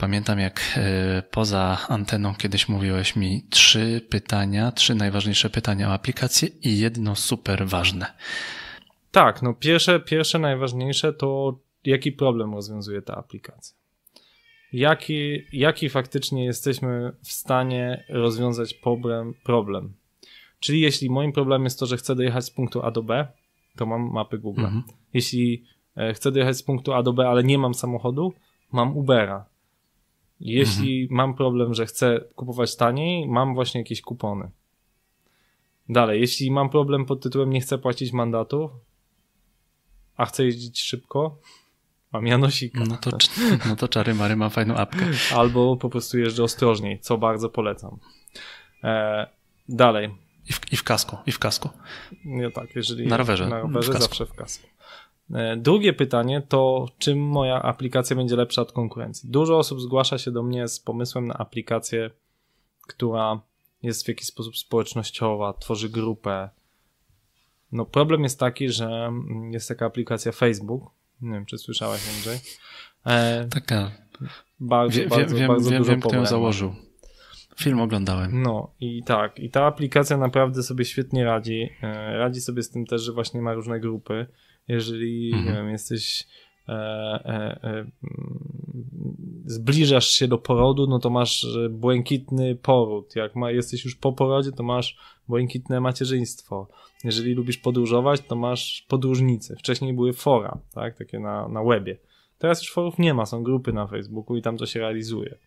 Pamiętam, jak e, poza anteną kiedyś mówiłeś mi trzy pytania, trzy najważniejsze pytania o aplikację i jedno super ważne. Tak, no pierwsze, pierwsze najważniejsze to jaki problem rozwiązuje ta aplikacja. Jaki, jaki faktycznie jesteśmy w stanie rozwiązać problem, problem. Czyli jeśli moim problemem jest to, że chcę dojechać z punktu A do B, to mam mapy Google. Mhm. Jeśli e, chcę dojechać z punktu A do B, ale nie mam samochodu, mam Ubera. Jeśli mhm. mam problem, że chcę kupować taniej, mam właśnie jakieś kupony. Dalej, jeśli mam problem pod tytułem nie chcę płacić mandatu, a chcę jeździć szybko, mam Janosika. No to, no to czary Mary ma fajną apkę. Albo po prostu jeżdżę ostrożniej, co bardzo polecam. E, dalej. I w, I w kasku, i w kasku. Nie no tak, jeżeli. Na rowerze. Na rowerze w zawsze w kasku. E, drugie pytanie to, czym moja aplikacja będzie lepsza od konkurencji? Dużo osób zgłasza się do mnie z pomysłem na aplikację, która jest w jakiś sposób społecznościowa, tworzy grupę. No, problem jest taki, że mm, jest taka aplikacja Facebook. Nie wiem, czy słyszałeś, Andrzej. E, taka. Bardzo, wie, bardzo, wiem, bardzo wiem, wiem kto ją założył. Film oglądałem. No i tak, i ta aplikacja naprawdę sobie świetnie radzi. E, radzi sobie z tym też, że właśnie ma różne grupy jeżeli mhm. nie wiem, jesteś e, e, e zbliżasz się do porodu, no to masz e, błękitny poród. Jak ma, jesteś już po porodzie, to masz błękitne macierzyństwo. Jeżeli lubisz podróżować, to masz podróżnicę. Wcześniej były fora, tak? takie na, na webie. Teraz już forów nie ma, są grupy na Facebooku i tam to się realizuje.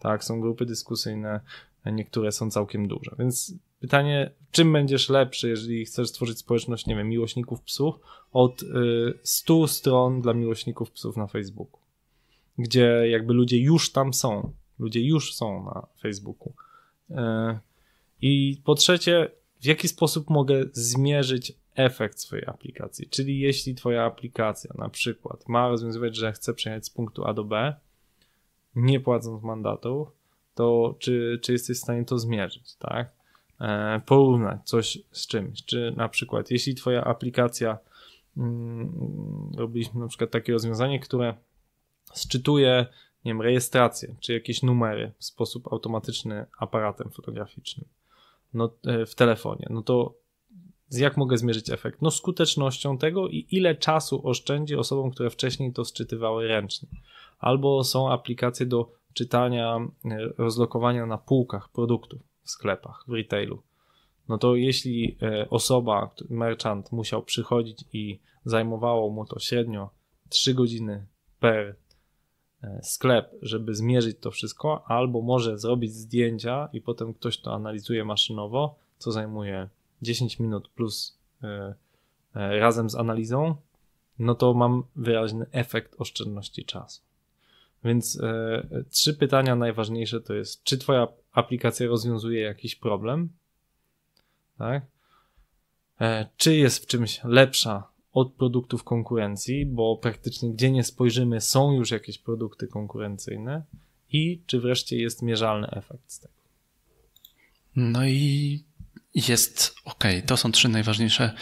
Tak, są grupy dyskusyjne, niektóre są całkiem duże. Więc pytanie, czym będziesz lepszy, jeżeli chcesz stworzyć społeczność, nie wiem, miłośników psów, od 100 y, stron dla miłośników psów na Facebooku, gdzie jakby ludzie już tam są, ludzie już są na Facebooku. Y, I po trzecie, w jaki sposób mogę zmierzyć efekt swojej aplikacji? Czyli jeśli Twoja aplikacja na przykład ma rozwiązywać, że chce przejechać z punktu A do B, nie płacąc mandatu, to czy, czy jesteś w stanie to zmierzyć, tak? E, porównać coś z czymś, czy na przykład jeśli twoja aplikacja, mm, robiliśmy na przykład takie rozwiązanie, które sczytuje nie wiem, rejestrację, czy jakieś numery w sposób automatyczny aparatem fotograficznym no, e, w telefonie, no to jak mogę zmierzyć efekt? No skutecznością tego i ile czasu oszczędzi osobom, które wcześniej to sczytywały ręcznie. Albo są aplikacje do czytania, e, rozlokowania na półkach produktów w sklepach, w retailu, no to jeśli e, osoba, merchant musiał przychodzić i zajmowało mu to średnio 3 godziny per e, sklep, żeby zmierzyć to wszystko, albo może zrobić zdjęcia i potem ktoś to analizuje maszynowo, co zajmuje 10 minut plus razem z analizą, no to mam wyraźny efekt oszczędności czasu. Więc e, trzy pytania najważniejsze to jest, czy Twoja aplikacja rozwiązuje jakiś problem? Tak? E, czy jest w czymś lepsza od produktów konkurencji, bo praktycznie gdzie nie spojrzymy, są już jakieś produkty konkurencyjne? I czy wreszcie jest mierzalny efekt z tego? No i jest ok. To są trzy najważniejsze,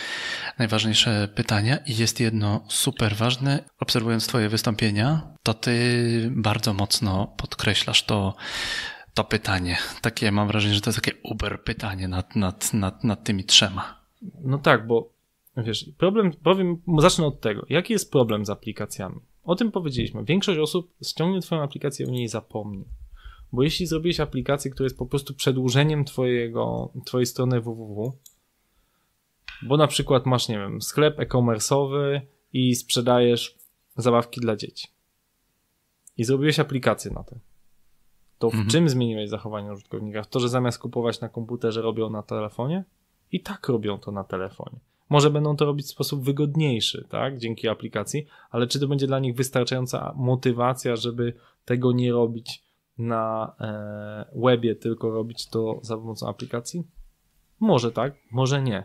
najważniejsze pytania i jest jedno super ważne. Obserwując Twoje wystąpienia, to Ty bardzo mocno podkreślasz to, to pytanie. Takie mam wrażenie, że to jest takie uber pytanie nad, nad, nad, nad tymi trzema. No tak, bo wiesz, problem, powiem, zacznę od tego. Jaki jest problem z aplikacjami? O tym powiedzieliśmy. Większość osób ściągnie Twoją aplikację i o niej zapomni. Bo jeśli zrobisz aplikację, która jest po prostu przedłużeniem twojego, twojej strony www, bo na przykład masz, nie wiem, sklep e-commerce'owy i sprzedajesz zabawki dla dzieci i zrobiłeś aplikację na to, to w mhm. czym zmieniłeś zachowanie użytkownika? W to, że zamiast kupować na komputerze robią na telefonie? I tak robią to na telefonie. Może będą to robić w sposób wygodniejszy, tak, dzięki aplikacji, ale czy to będzie dla nich wystarczająca motywacja, żeby tego nie robić na e, webie tylko robić to za pomocą aplikacji? Może tak, może nie. E,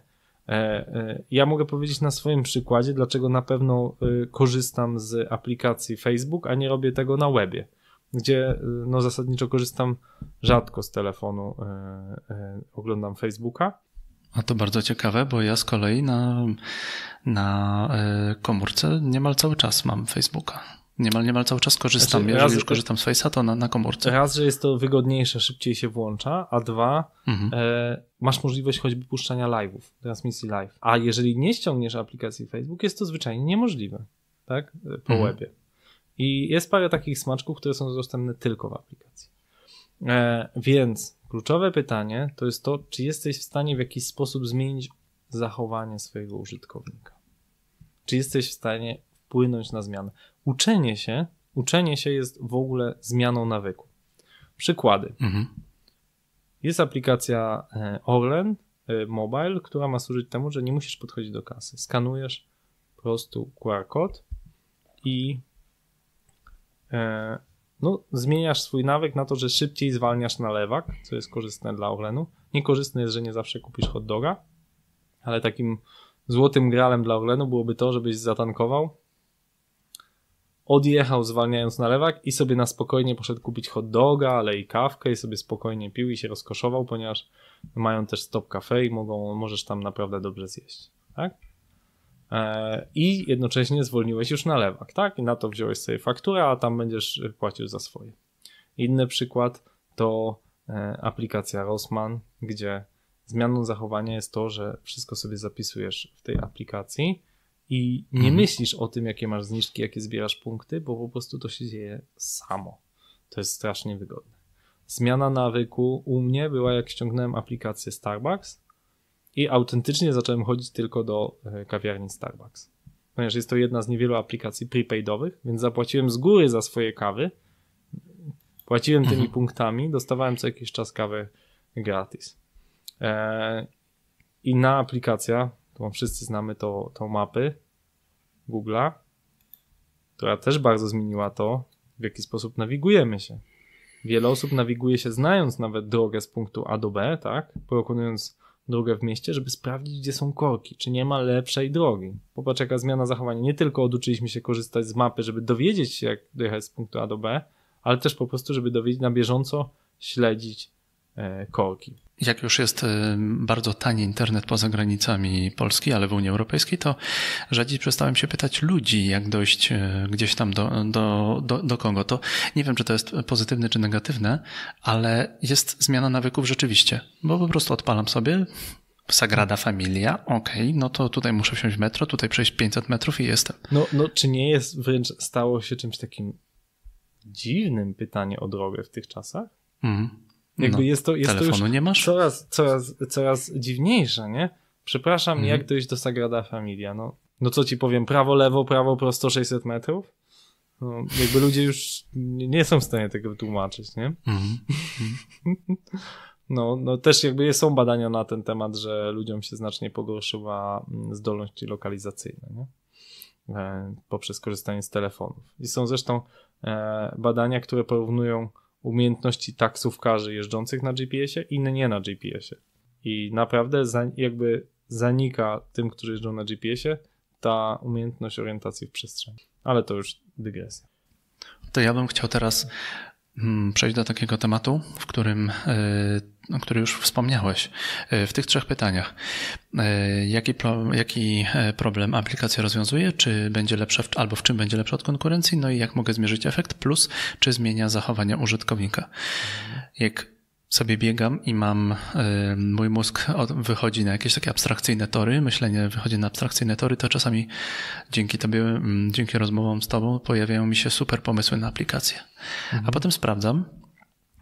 e, ja mogę powiedzieć na swoim przykładzie, dlaczego na pewno korzystam z aplikacji Facebook, a nie robię tego na webie, gdzie no zasadniczo korzystam rzadko z telefonu, oglądam Facebooka. A to bardzo ciekawe, bo ja z kolei na, na komórce niemal cały czas mam Facebooka. Niemal, niemal cały czas korzystam. Znaczy, Jeżeli już korzystam z Face'a, to na, na komórce. Raz, że jest to wygodniejsze, szybciej się włącza, a dwa, mhm. e, masz możliwość choćby puszczania live'ów, transmisji live. A jeżeli nie ściągniesz aplikacji Facebook, jest to zwyczajnie niemożliwe, tak? E, po mhm. webie. I jest parę takich smaczków, które są dostępne tylko w aplikacji. E, więc kluczowe pytanie to jest to, czy jesteś w stanie w jakiś sposób zmienić zachowanie swojego użytkownika. Czy jesteś w stanie wpłynąć na zmianę uczenie się, uczenie się jest w ogóle zmianą nawyku. Przykłady. Mhm. Jest aplikacja e, Orlen e, Mobile, która ma służyć temu, że nie musisz podchodzić do kasy. Skanujesz po prostu QR kod i e, no, zmieniasz swój nawyk na to, że szybciej zwalniasz na lewak, co jest korzystne dla Orlenu. Niekorzystne jest, że nie zawsze kupisz hot doga, ale takim złotym gralem dla Orlenu byłoby to, żebyś zatankował odjechał zwalniając na lewak i sobie na spokojnie poszedł kupić hot doga, ale i kawkę i sobie spokojnie pił i się rozkoszował, ponieważ mają też stop cafe i mogą, możesz tam naprawdę dobrze zjeść, tak? E, I jednocześnie zwolniłeś już na lewak, tak? I na to wziąłeś sobie fakturę, a tam będziesz płacił za swoje. Inny przykład to e, aplikacja Rosman, gdzie zmianą zachowania jest to, że wszystko sobie zapisujesz w tej aplikacji, i nie mhm. myślisz o tym, jakie masz zniżki, jakie zbierasz punkty, bo po prostu to się dzieje samo. To jest strasznie wygodne. Zmiana nawyku u mnie była, jak ściągnąłem aplikację Starbucks i autentycznie zacząłem chodzić tylko do e, kawiarni Starbucks. Ponieważ jest to jedna z niewielu aplikacji prepaidowych, więc zapłaciłem z góry za swoje kawy, płaciłem tymi mhm. punktami, dostawałem co jakiś czas kawę gratis. Eee, inna aplikacja, którą wszyscy znamy, to, to mapy Google'a, która też bardzo zmieniła to, w jaki sposób nawigujemy się. Wiele osób nawiguje się znając nawet drogę z punktu A do B, tak? Pokonując drogę w mieście, żeby sprawdzić, gdzie są korki, czy nie ma lepszej drogi. Popatrz, jaka zmiana zachowania. Nie tylko oduczyliśmy się korzystać z mapy, żeby dowiedzieć się, jak dojechać z punktu A do B, ale też po prostu, żeby dowiedzieć na bieżąco, śledzić E, korki. Jak już jest y, bardzo tani internet poza granicami Polski, ale w Unii Europejskiej, to rzadziej przestałem się pytać ludzi, jak dojść y, gdzieś tam do, do, do, do kogo. To nie wiem, czy to jest pozytywne czy negatywne, ale jest zmiana nawyków rzeczywiście, bo po prostu odpalam sobie, Sagrada Familia, okej, okay, no to tutaj muszę wsiąść metro, tutaj przejść 500 metrów i jestem. No, no czy nie jest wręcz, stało się czymś takim dziwnym pytanie o drogę w tych czasach? Mm. Jakby no, jest to, jest telefonu to już nie masz? Coraz, coraz, coraz dziwniejsze, nie? Przepraszam, mhm. jak dojść do Sagrada Familia? No, no co ci powiem, prawo, lewo, prawo, prosto 600 metrów? No, jakby ludzie już nie są w stanie tego wytłumaczyć, nie? Mhm. No, no też jakby są badania na ten temat, że ludziom się znacznie pogorszyła mm, zdolność lokalizacyjna, nie? E, poprzez korzystanie z telefonów. I są zresztą e, badania, które porównują umiejętności taksówkarzy jeżdżących na GPS-ie, inne nie na GPS-ie. I naprawdę za, jakby zanika tym, którzy jeżdżą na GPS-ie, ta umiejętność orientacji w przestrzeni. Ale to już dygresja. To ja bym chciał teraz mm, przejść do takiego tematu, w którym y, o no, której już wspomniałeś, e, w tych trzech pytaniach. E, jaki, pro, jaki e, problem aplikacja rozwiązuje? Czy będzie lepsza, albo w czym będzie lepsza od konkurencji? No i jak mogę zmierzyć efekt? Plus, czy zmienia zachowania użytkownika? Jak sobie biegam i mam, mój mózg wychodzi na jakieś takie abstrakcyjne tory, myślenie wychodzi na abstrakcyjne tory, to czasami dzięki tobie, mm, dzięki rozmowom z tobą pojawiają mi się super pomysły na aplikację Mhm. A potem sprawdzam,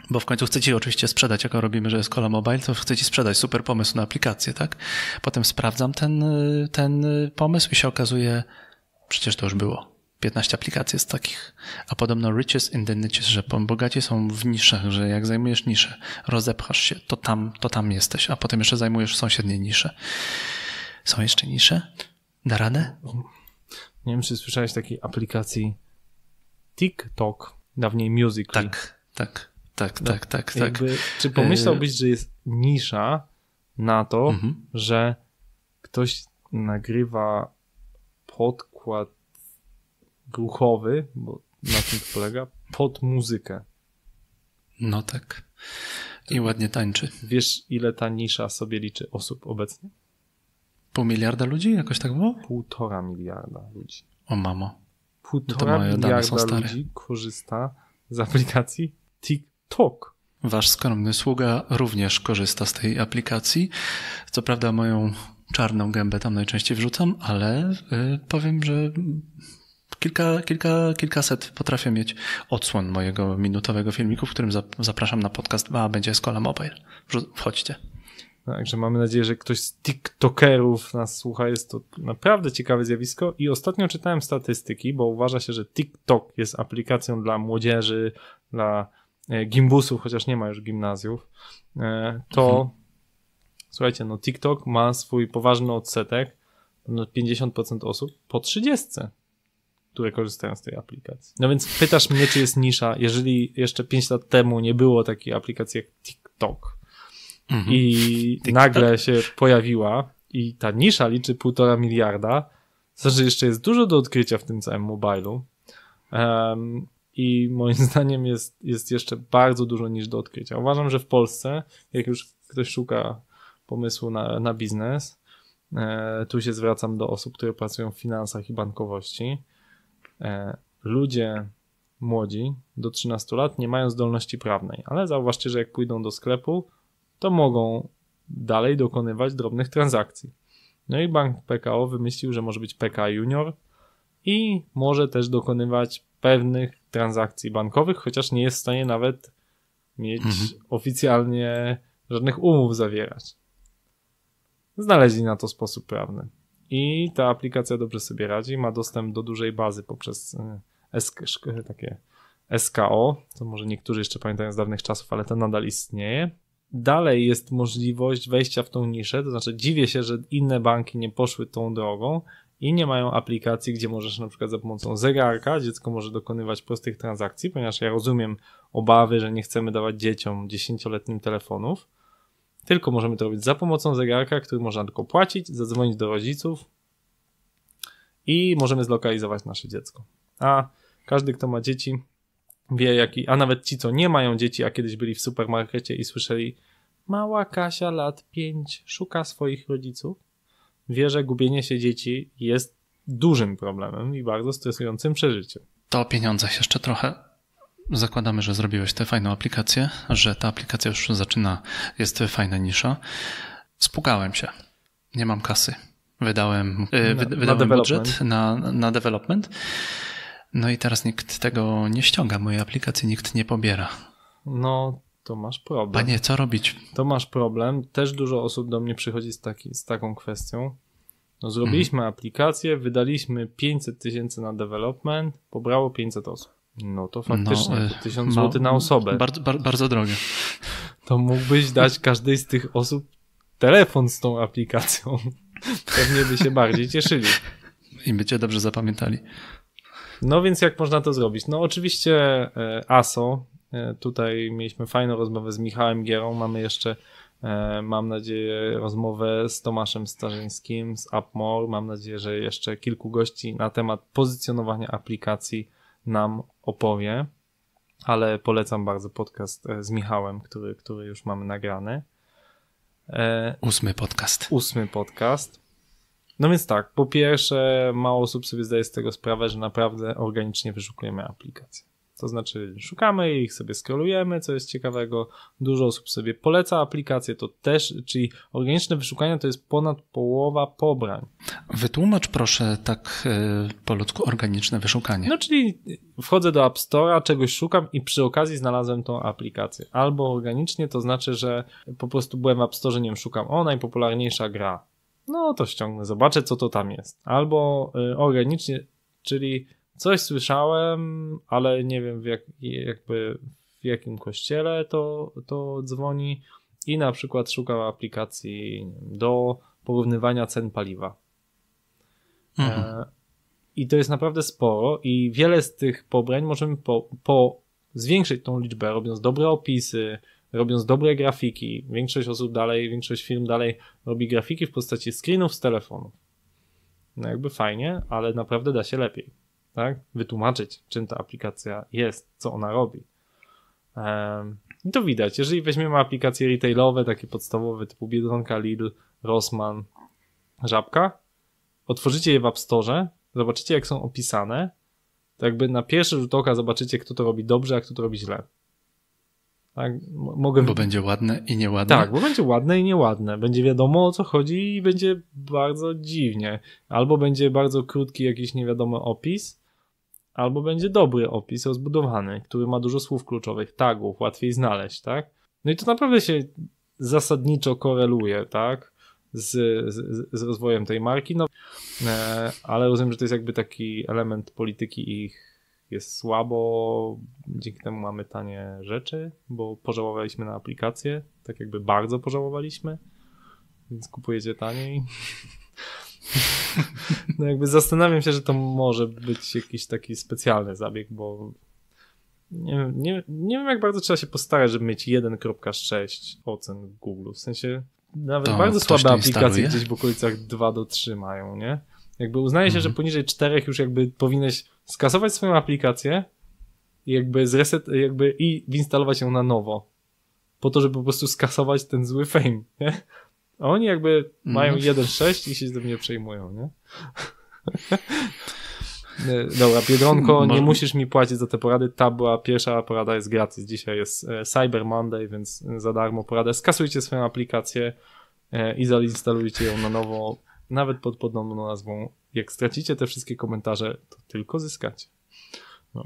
bo w końcu chcecie oczywiście sprzedać, jako robimy, że jest kola Mobile, to chcecie sprzedać super pomysł na aplikację, tak? Potem sprawdzam ten, ten pomysł i się okazuje, przecież to już było. 15 aplikacji jest takich. A podobno riches in the niches, że bogaci są w niszach, że jak zajmujesz niszę, rozepchasz się, to tam, to tam jesteś, a potem jeszcze zajmujesz sąsiednie nisze. Są jeszcze nisze? Da radę? Nie wiem, czy słyszałeś takiej aplikacji TikTok, dawniej Musical.ly. Tak, tak. Tak, no, tak, tak, tak, tak. Czy e, pomyślałbyś, że jest nisza na to, mhm. że ktoś nagrywa podkład ruchowy, bo na tym to polega, pod muzykę. No tak. I ładnie tańczy. Wiesz, ile ta nisza sobie liczy osób obecnie? Pół miliarda ludzi? Jakoś tak było? Półtora miliarda ludzi. O mamo. No Półtora miliarda ludzi korzysta z aplikacji Tik Talk. Wasz skromny sługa również korzysta z tej aplikacji. Co prawda moją czarną gębę tam najczęściej wrzucam, ale y, powiem, że kilka, kilka, kilkaset potrafię mieć odsłon mojego minutowego filmiku, w którym zapraszam na podcast, a będzie Escola Mobile. Wchodźcie. No, także mamy nadzieję, że ktoś z TikTokerów nas słucha. Jest to naprawdę ciekawe zjawisko. I ostatnio czytałem statystyki, bo uważa się, że TikTok jest aplikacją dla młodzieży, dla E, gimbusów, chociaż nie ma już gimnazjów, e, to mhm. słuchajcie, no TikTok ma swój poważny odsetek, no 50% osób po 30, które korzystają z tej aplikacji. No więc pytasz mnie, czy jest nisza, jeżeli jeszcze 5 lat temu nie było takiej aplikacji jak TikTok mhm. i TikTok. nagle się pojawiła i ta nisza liczy półtora miliarda, znaczy jeszcze jest dużo do odkrycia w tym całym mobilu. Um, i moim zdaniem jest, jest jeszcze bardzo dużo niż do odkrycia. Uważam, że w Polsce, jak już ktoś szuka pomysłu na, na biznes, e, tu się zwracam do osób, które pracują w finansach i bankowości. E, ludzie młodzi do 13 lat nie mają zdolności prawnej, ale zauważcie, że jak pójdą do sklepu, to mogą dalej dokonywać drobnych transakcji. No i bank PKO wymyślił, że może być PK Junior i może też dokonywać pewnych transakcji bankowych, chociaż nie jest w stanie nawet mieć mhm. oficjalnie żadnych umów zawierać. Znaleźli na to sposób prawny. I ta aplikacja dobrze sobie radzi, ma dostęp do dużej bazy poprzez e, SK, takie SKO, co może niektórzy jeszcze pamiętają z dawnych czasów, ale to nadal istnieje. Dalej jest możliwość wejścia w tą niszę, to znaczy dziwię się, że inne banki nie poszły tą drogą i nie mają aplikacji, gdzie możesz na przykład za pomocą zegarka dziecko może dokonywać prostych transakcji, ponieważ ja rozumiem obawy, że nie chcemy dawać dzieciom dziesięcioletnim telefonów, tylko możemy to robić za pomocą zegarka, który można tylko płacić, zadzwonić do rodziców i możemy zlokalizować nasze dziecko. A każdy, kto ma dzieci, wie jaki, a nawet ci, co nie mają dzieci, a kiedyś byli w supermarkecie i słyszeli mała Kasia lat 5 szuka swoich rodziców, wie, że gubienie się dzieci jest dużym problemem i bardzo stresującym przeżyciem. To o pieniądzach jeszcze trochę. Zakładamy, że zrobiłeś tę fajną aplikację, że ta aplikacja już zaczyna, jest fajna nisza. Spłukałem się. Nie mam kasy. Wydałem, yy, na, wydałem na budżet na, na development. No i teraz nikt tego nie ściąga, mojej aplikacji nikt nie pobiera. No to masz problem. Panie, co robić? To masz problem. Też dużo osób do mnie przychodzi z, taki, z taką kwestią. No, zrobiliśmy mhm. aplikację, wydaliśmy 500 tysięcy na development, pobrało 500 osób. No to faktycznie, no, 1000 e, no, zł na osobę. Bardzo, bardzo, bardzo drogie. To mógłbyś dać każdej z tych osób telefon z tą aplikacją. Pewnie by się bardziej cieszyli. I by cię dobrze zapamiętali. No więc jak można to zrobić? No oczywiście e, ASO, E, tutaj mieliśmy fajną rozmowę z Michałem Gierą, mamy jeszcze e, Mam nadzieję rozmowę z Tomaszem Starzyńskim z AppMore. Mam nadzieję, że jeszcze kilku gości na temat pozycjonowania aplikacji nam opowie, ale polecam bardzo podcast e, z Michałem, który, który już mamy nagrany. Ósmy podcast. Ósmy podcast. No więc tak, po pierwsze, mało osób sobie zdaje z tego sprawę, że naprawdę organicznie wyszukujemy aplikację. To znaczy szukamy ich, sobie skrolujemy, co jest ciekawego. Dużo osób sobie poleca aplikacje. to też, czyli organiczne wyszukania to jest ponad połowa pobrań. Wytłumacz proszę tak e, po ludzku organiczne wyszukanie. No czyli wchodzę do App Store'a, czegoś szukam i przy okazji znalazłem tą aplikację. Albo organicznie, to znaczy, że po prostu byłem w App Store, nie wiem, szukam o najpopularniejsza gra. No to ściągnę, zobaczę co to tam jest. Albo e, organicznie, czyli Coś słyszałem, ale nie wiem w jak, jakby w jakim kościele to, to dzwoni i na przykład szukał aplikacji do porównywania cen paliwa. E, mhm. I to jest naprawdę sporo i wiele z tych pobrań możemy po, po zwiększyć tą liczbę, robiąc dobre opisy, robiąc dobre grafiki. Większość osób dalej, większość firm dalej robi grafiki w postaci screenów z telefonu. No jakby fajnie, ale naprawdę da się lepiej tak? Wytłumaczyć, czym ta aplikacja jest, co ona robi. I to widać. Jeżeli weźmiemy aplikacje retailowe, takie podstawowe typu Biedronka, Lidl, Rossmann, Żabka, otworzycie je w App Store, zobaczycie jak są opisane, to tak jakby na pierwszy rzut oka zobaczycie, kto to robi dobrze, a kto to robi źle. Tak? Mogę... Bo będzie ładne i nieładne. Tak, bo będzie ładne i nieładne. Będzie wiadomo o co chodzi i będzie bardzo dziwnie. Albo będzie bardzo krótki jakiś niewiadomy opis, albo będzie dobry opis rozbudowany, który ma dużo słów kluczowych, tagów, łatwiej znaleźć, tak? No i to naprawdę się zasadniczo koreluje, tak? Z, z, z rozwojem tej marki, no, e, ale rozumiem, że to jest jakby taki element polityki ich jest słabo, dzięki temu mamy tanie rzeczy, bo pożałowaliśmy na aplikację, tak jakby bardzo pożałowaliśmy, więc kupujecie taniej. No jakby zastanawiam się, że to może być jakiś taki specjalny zabieg, bo nie, nie, nie wiem jak bardzo trzeba się postarać, żeby mieć 1.6 ocen w Google, w sensie nawet to bardzo słabe aplikacje gdzieś w okolicach 2 do 3 mają, nie? Jakby uznaje się, że mhm. poniżej 4 już jakby powinieneś skasować swoją aplikację i jakby zreset, jakby i winstalować ją na nowo. Po to, żeby po prostu skasować ten zły fame, nie? A oni jakby mm. mają 1.6 mhm. i się do mnie przejmują, nie? E, dobra, Biedronko, nie musisz mi płacić za te porady. Ta była pierwsza porada, jest gratis. Dzisiaj jest e, Cyber Monday, więc za darmo poradę. Skasujcie swoją aplikację e, i zainstalujcie ją na nowo, nawet pod podobną nazwą jak stracicie te wszystkie komentarze, to tylko zyskacie. No.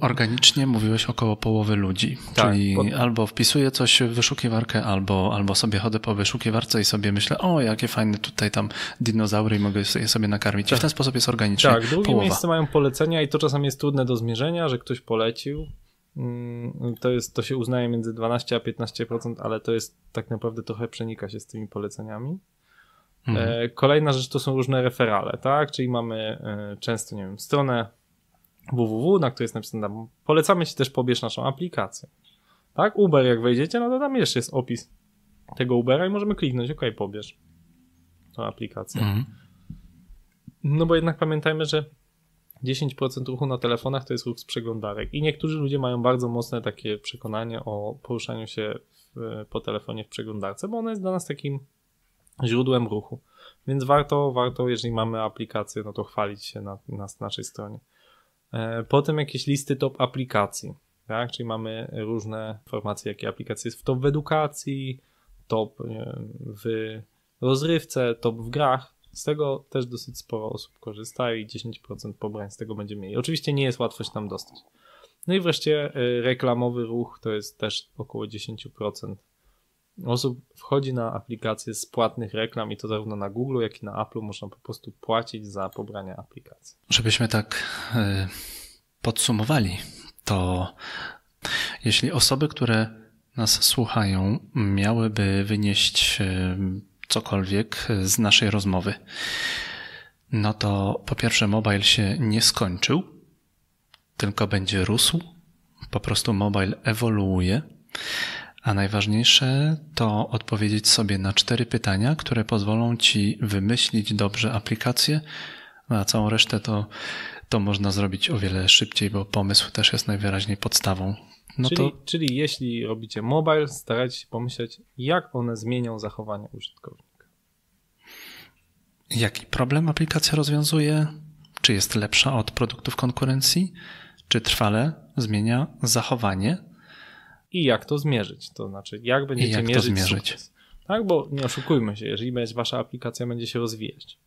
Organicznie mówiłeś około połowy ludzi, tak, czyli pod... albo wpisuję coś w wyszukiwarkę, albo, albo sobie chodzę po wyszukiwarce i sobie myślę, o jakie fajne tutaj tam dinozaury i mogę je sobie nakarmić. I w tak. ten sposób jest organicznie Tak, drugie połowa. miejsce mają polecenia i to czasami jest trudne do zmierzenia, że ktoś polecił. Mm, to, jest, to się uznaje między 12 a 15%, ale to jest tak naprawdę trochę przenika się z tymi poleceniami. Mhm. E, kolejna rzecz to są różne referale, tak? Czyli mamy e, często, nie wiem, stronę www, na której jest napisane polecamy ci też pobierz naszą aplikację. Tak? Uber jak wejdziecie, no to tam jeszcze jest opis tego Ubera i możemy kliknąć, ok, pobierz tą aplikację. Mhm. No bo jednak pamiętajmy, że 10% ruchu na telefonach to jest ruch z przeglądarek i niektórzy ludzie mają bardzo mocne takie przekonanie o poruszaniu się w, po telefonie w przeglądarce, bo ona jest dla nas takim źródłem ruchu. Więc warto, warto, jeżeli mamy aplikację, no to chwalić się na, na naszej stronie. E, potem jakieś listy top aplikacji, tak? Czyli mamy różne informacje, jakie aplikacje jest w top w edukacji, top w rozrywce, top w grach. Z tego też dosyć sporo osób korzysta i 10% pobrań z tego będziemy mieli. Oczywiście nie jest łatwość tam dostać. No i wreszcie e, reklamowy ruch to jest też około 10% osób wchodzi na aplikacje z płatnych reklam i to zarówno na Google, jak i na Apple można po prostu płacić za pobranie aplikacji. Żebyśmy tak e, podsumowali, to jeśli osoby, które nas słuchają, miałyby wynieść e, cokolwiek z naszej rozmowy, no to po pierwsze, mobile się nie skończył, tylko będzie rósł. Po prostu mobile ewoluuje. A najważniejsze to odpowiedzieć sobie na cztery pytania, które pozwolą Ci wymyślić dobrze aplikację, no a całą resztę to, to można zrobić o wiele szybciej, bo pomysł też jest najwyraźniej podstawą. No czyli, to... czyli jeśli robicie mobile, starajcie się pomyśleć, jak one zmienią zachowanie użytkownika. Jaki problem aplikacja rozwiązuje? Czy jest lepsza od produktów konkurencji? Czy trwale zmienia zachowanie i jak to zmierzyć. To znaczy, jak będziecie jak mierzyć, to zmierzyć Tak, bo nie oszukujmy się, jeżeli wasza aplikacja będzie się rozwijać,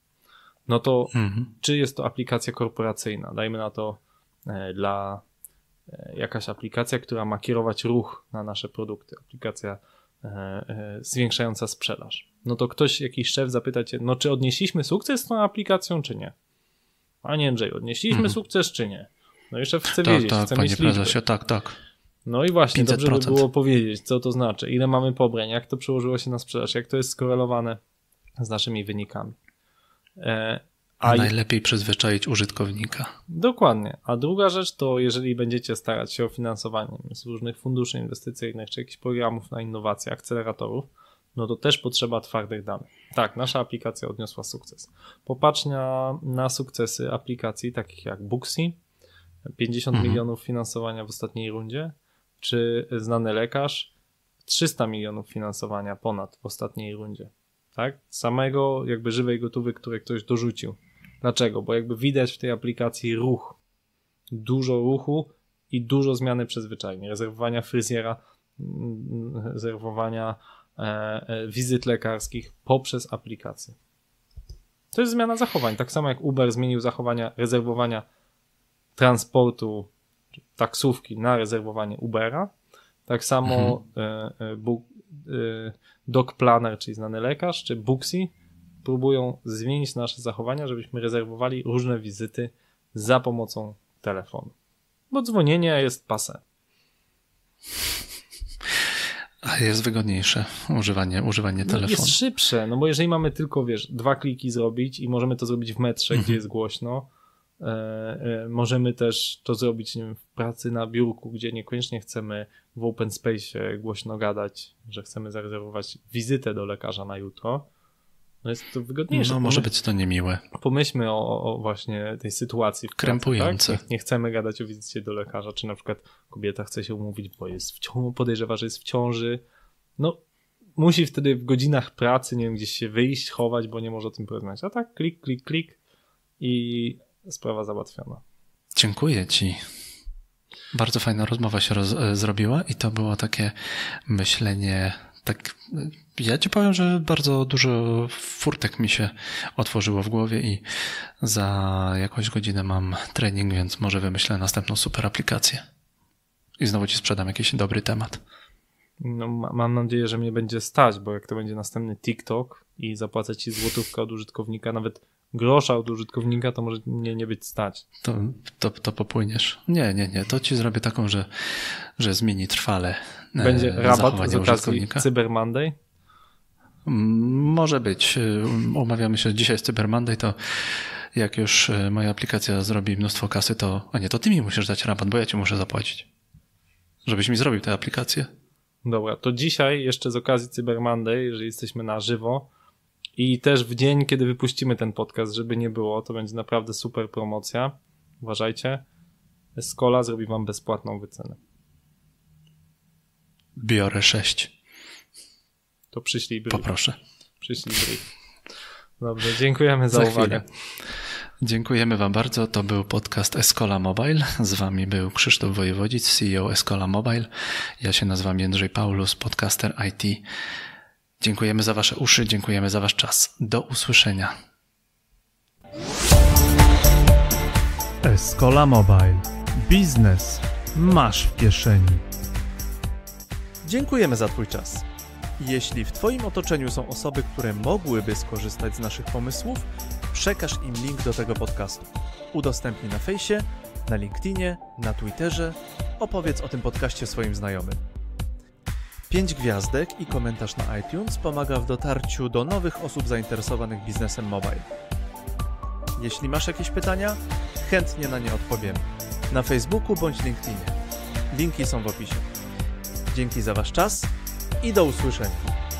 no to mhm. czy jest to aplikacja korporacyjna? Dajmy na to e, dla e, jakaś aplikacja, która ma kierować ruch na nasze produkty, aplikacja e, zwiększająca sprzedaż. No to ktoś, jakiś szef zapyta cię, no czy odnieśliśmy sukces z tą aplikacją, czy nie? Panie Andrzej, odnieśliśmy mhm. sukces, czy nie? No i szef chce tak, wiedzieć, tak, chce panie mieć prezesie, liczby. tak, tak. No i właśnie, 500%. dobrze by było powiedzieć, co to znaczy, ile mamy pobrań, jak to przełożyło się na sprzedaż, jak to jest skorelowane z naszymi wynikami. E, a najlepiej i... przyzwyczaić użytkownika. Dokładnie. A druga rzecz to, jeżeli będziecie starać się o finansowanie z różnych funduszy inwestycyjnych czy jakichś programów na innowacje, akceleratorów, no to też potrzeba twardych danych. Tak, nasza aplikacja odniosła sukces. Popatrz na, na sukcesy aplikacji takich jak Booksy, 50 mhm. milionów finansowania w ostatniej rundzie, czy znany lekarz 300 milionów finansowania ponad w ostatniej rundzie. Tak? Samego jakby żywej gotówy, które ktoś dorzucił. Dlaczego? Bo jakby widać w tej aplikacji ruch. Dużo ruchu i dużo zmiany przyzwyczajeń. Rezerwowania fryzjera, mm, rezerwowania e, e, wizyt lekarskich poprzez aplikację. To jest zmiana zachowań. Tak samo jak Uber zmienił zachowania rezerwowania transportu taksówki na rezerwowanie Ubera. Tak samo mhm. E, e, e, Doc Planner, czyli znany lekarz, czy Booksy próbują zmienić nasze zachowania, żebyśmy rezerwowali różne wizyty za pomocą telefonu. Bo dzwonienie jest pase. A jest wygodniejsze używanie, używanie no, telefonu. Jest szybsze, no bo jeżeli mamy tylko, wiesz, dwa kliki zrobić i możemy to zrobić w metrze, mhm. gdzie jest głośno, E, e, możemy też to zrobić nie wiem, w pracy na biurku, gdzie niekoniecznie chcemy w open space głośno gadać, że chcemy zarezerwować wizytę do lekarza na jutro. No jest to wygodniejsze. No, może być to niemiłe. Pomyślmy o, o właśnie tej sytuacji. W tak? Krępujące. Tak? Nie, nie, chcemy gadać o wizycie do lekarza, czy na przykład kobieta chce się umówić, bo jest w ciąży, podejrzewa, że jest w ciąży. No, musi wtedy w godzinach pracy, nie wiem, gdzieś się wyjść, chować, bo nie może o tym porozmawiać. A tak, klik, klik, klik i sprawa załatwiona. Dziękuję Ci. Bardzo fajna rozmowa się roz e, zrobiła i to było takie myślenie tak, e, ja ci powiem, że bardzo dużo furtek mi się otworzyło w głowie i za jakąś godzinę mam trening, więc może wymyślę następną super aplikację. I znowu ci sprzedam jakiś dobry temat. No, mam nadzieję, że mnie będzie stać, bo jak to będzie następny TikTok i zapłacę ci złotówkę od użytkownika, nawet grosza od użytkownika, to może nie, nie być stać. To, to, to popłyniesz. Nie, nie, nie. To ci zrobię taką, że, że zmieni trwale. E, Będzie rabat z okazji Cyber Monday? Mm, może być. E, umawiamy się dzisiaj z Cyber Monday, to jak już e, moja aplikacja zrobi mnóstwo kasy, to. A nie, to ty mi musisz dać rabat, bo ja ci muszę zapłacić. Żebyś mi zrobił tę aplikację. Dobra, to dzisiaj jeszcze z okazji Cyber Monday, jeżeli jesteśmy na żywo, i też w dzień, kiedy wypuścimy ten podcast, żeby nie było, to będzie naprawdę super promocja. Uważajcie. Escola zrobi wam bezpłatną wycenę. Biorę 6. To przyślij brief. Poproszę. Przyślij brief. Dobrze, dziękujemy za, za uwagę. Dziękujemy Wam bardzo. To był podcast Escola Mobile. Z Wami był Krzysztof Wojewodzic, CEO Escola Mobile. Ja się nazywam Jędrzej Paulus, podcaster IT. Dziękujemy za Wasze uszy, dziękujemy za Wasz czas. Do usłyszenia. Escola Mobile. Biznes masz w kieszeni. Dziękujemy za Twój czas. Jeśli w Twoim otoczeniu są osoby, które mogłyby skorzystać z naszych pomysłów, przekaż im link do tego podcastu. Udostępnij na fejsie, na LinkedInie, na Twitterze, opowiedz o tym podcaście swoim znajomym. 5 gwiazdek i komentarz na iTunes pomaga w dotarciu do nowych osób zainteresowanych biznesem mobile. Jeśli masz jakieś pytania, chętnie na nie odpowiem. Na Facebooku bądź LinkedInie. Linki są w opisie. Dzięki za Wasz czas i do usłyszenia.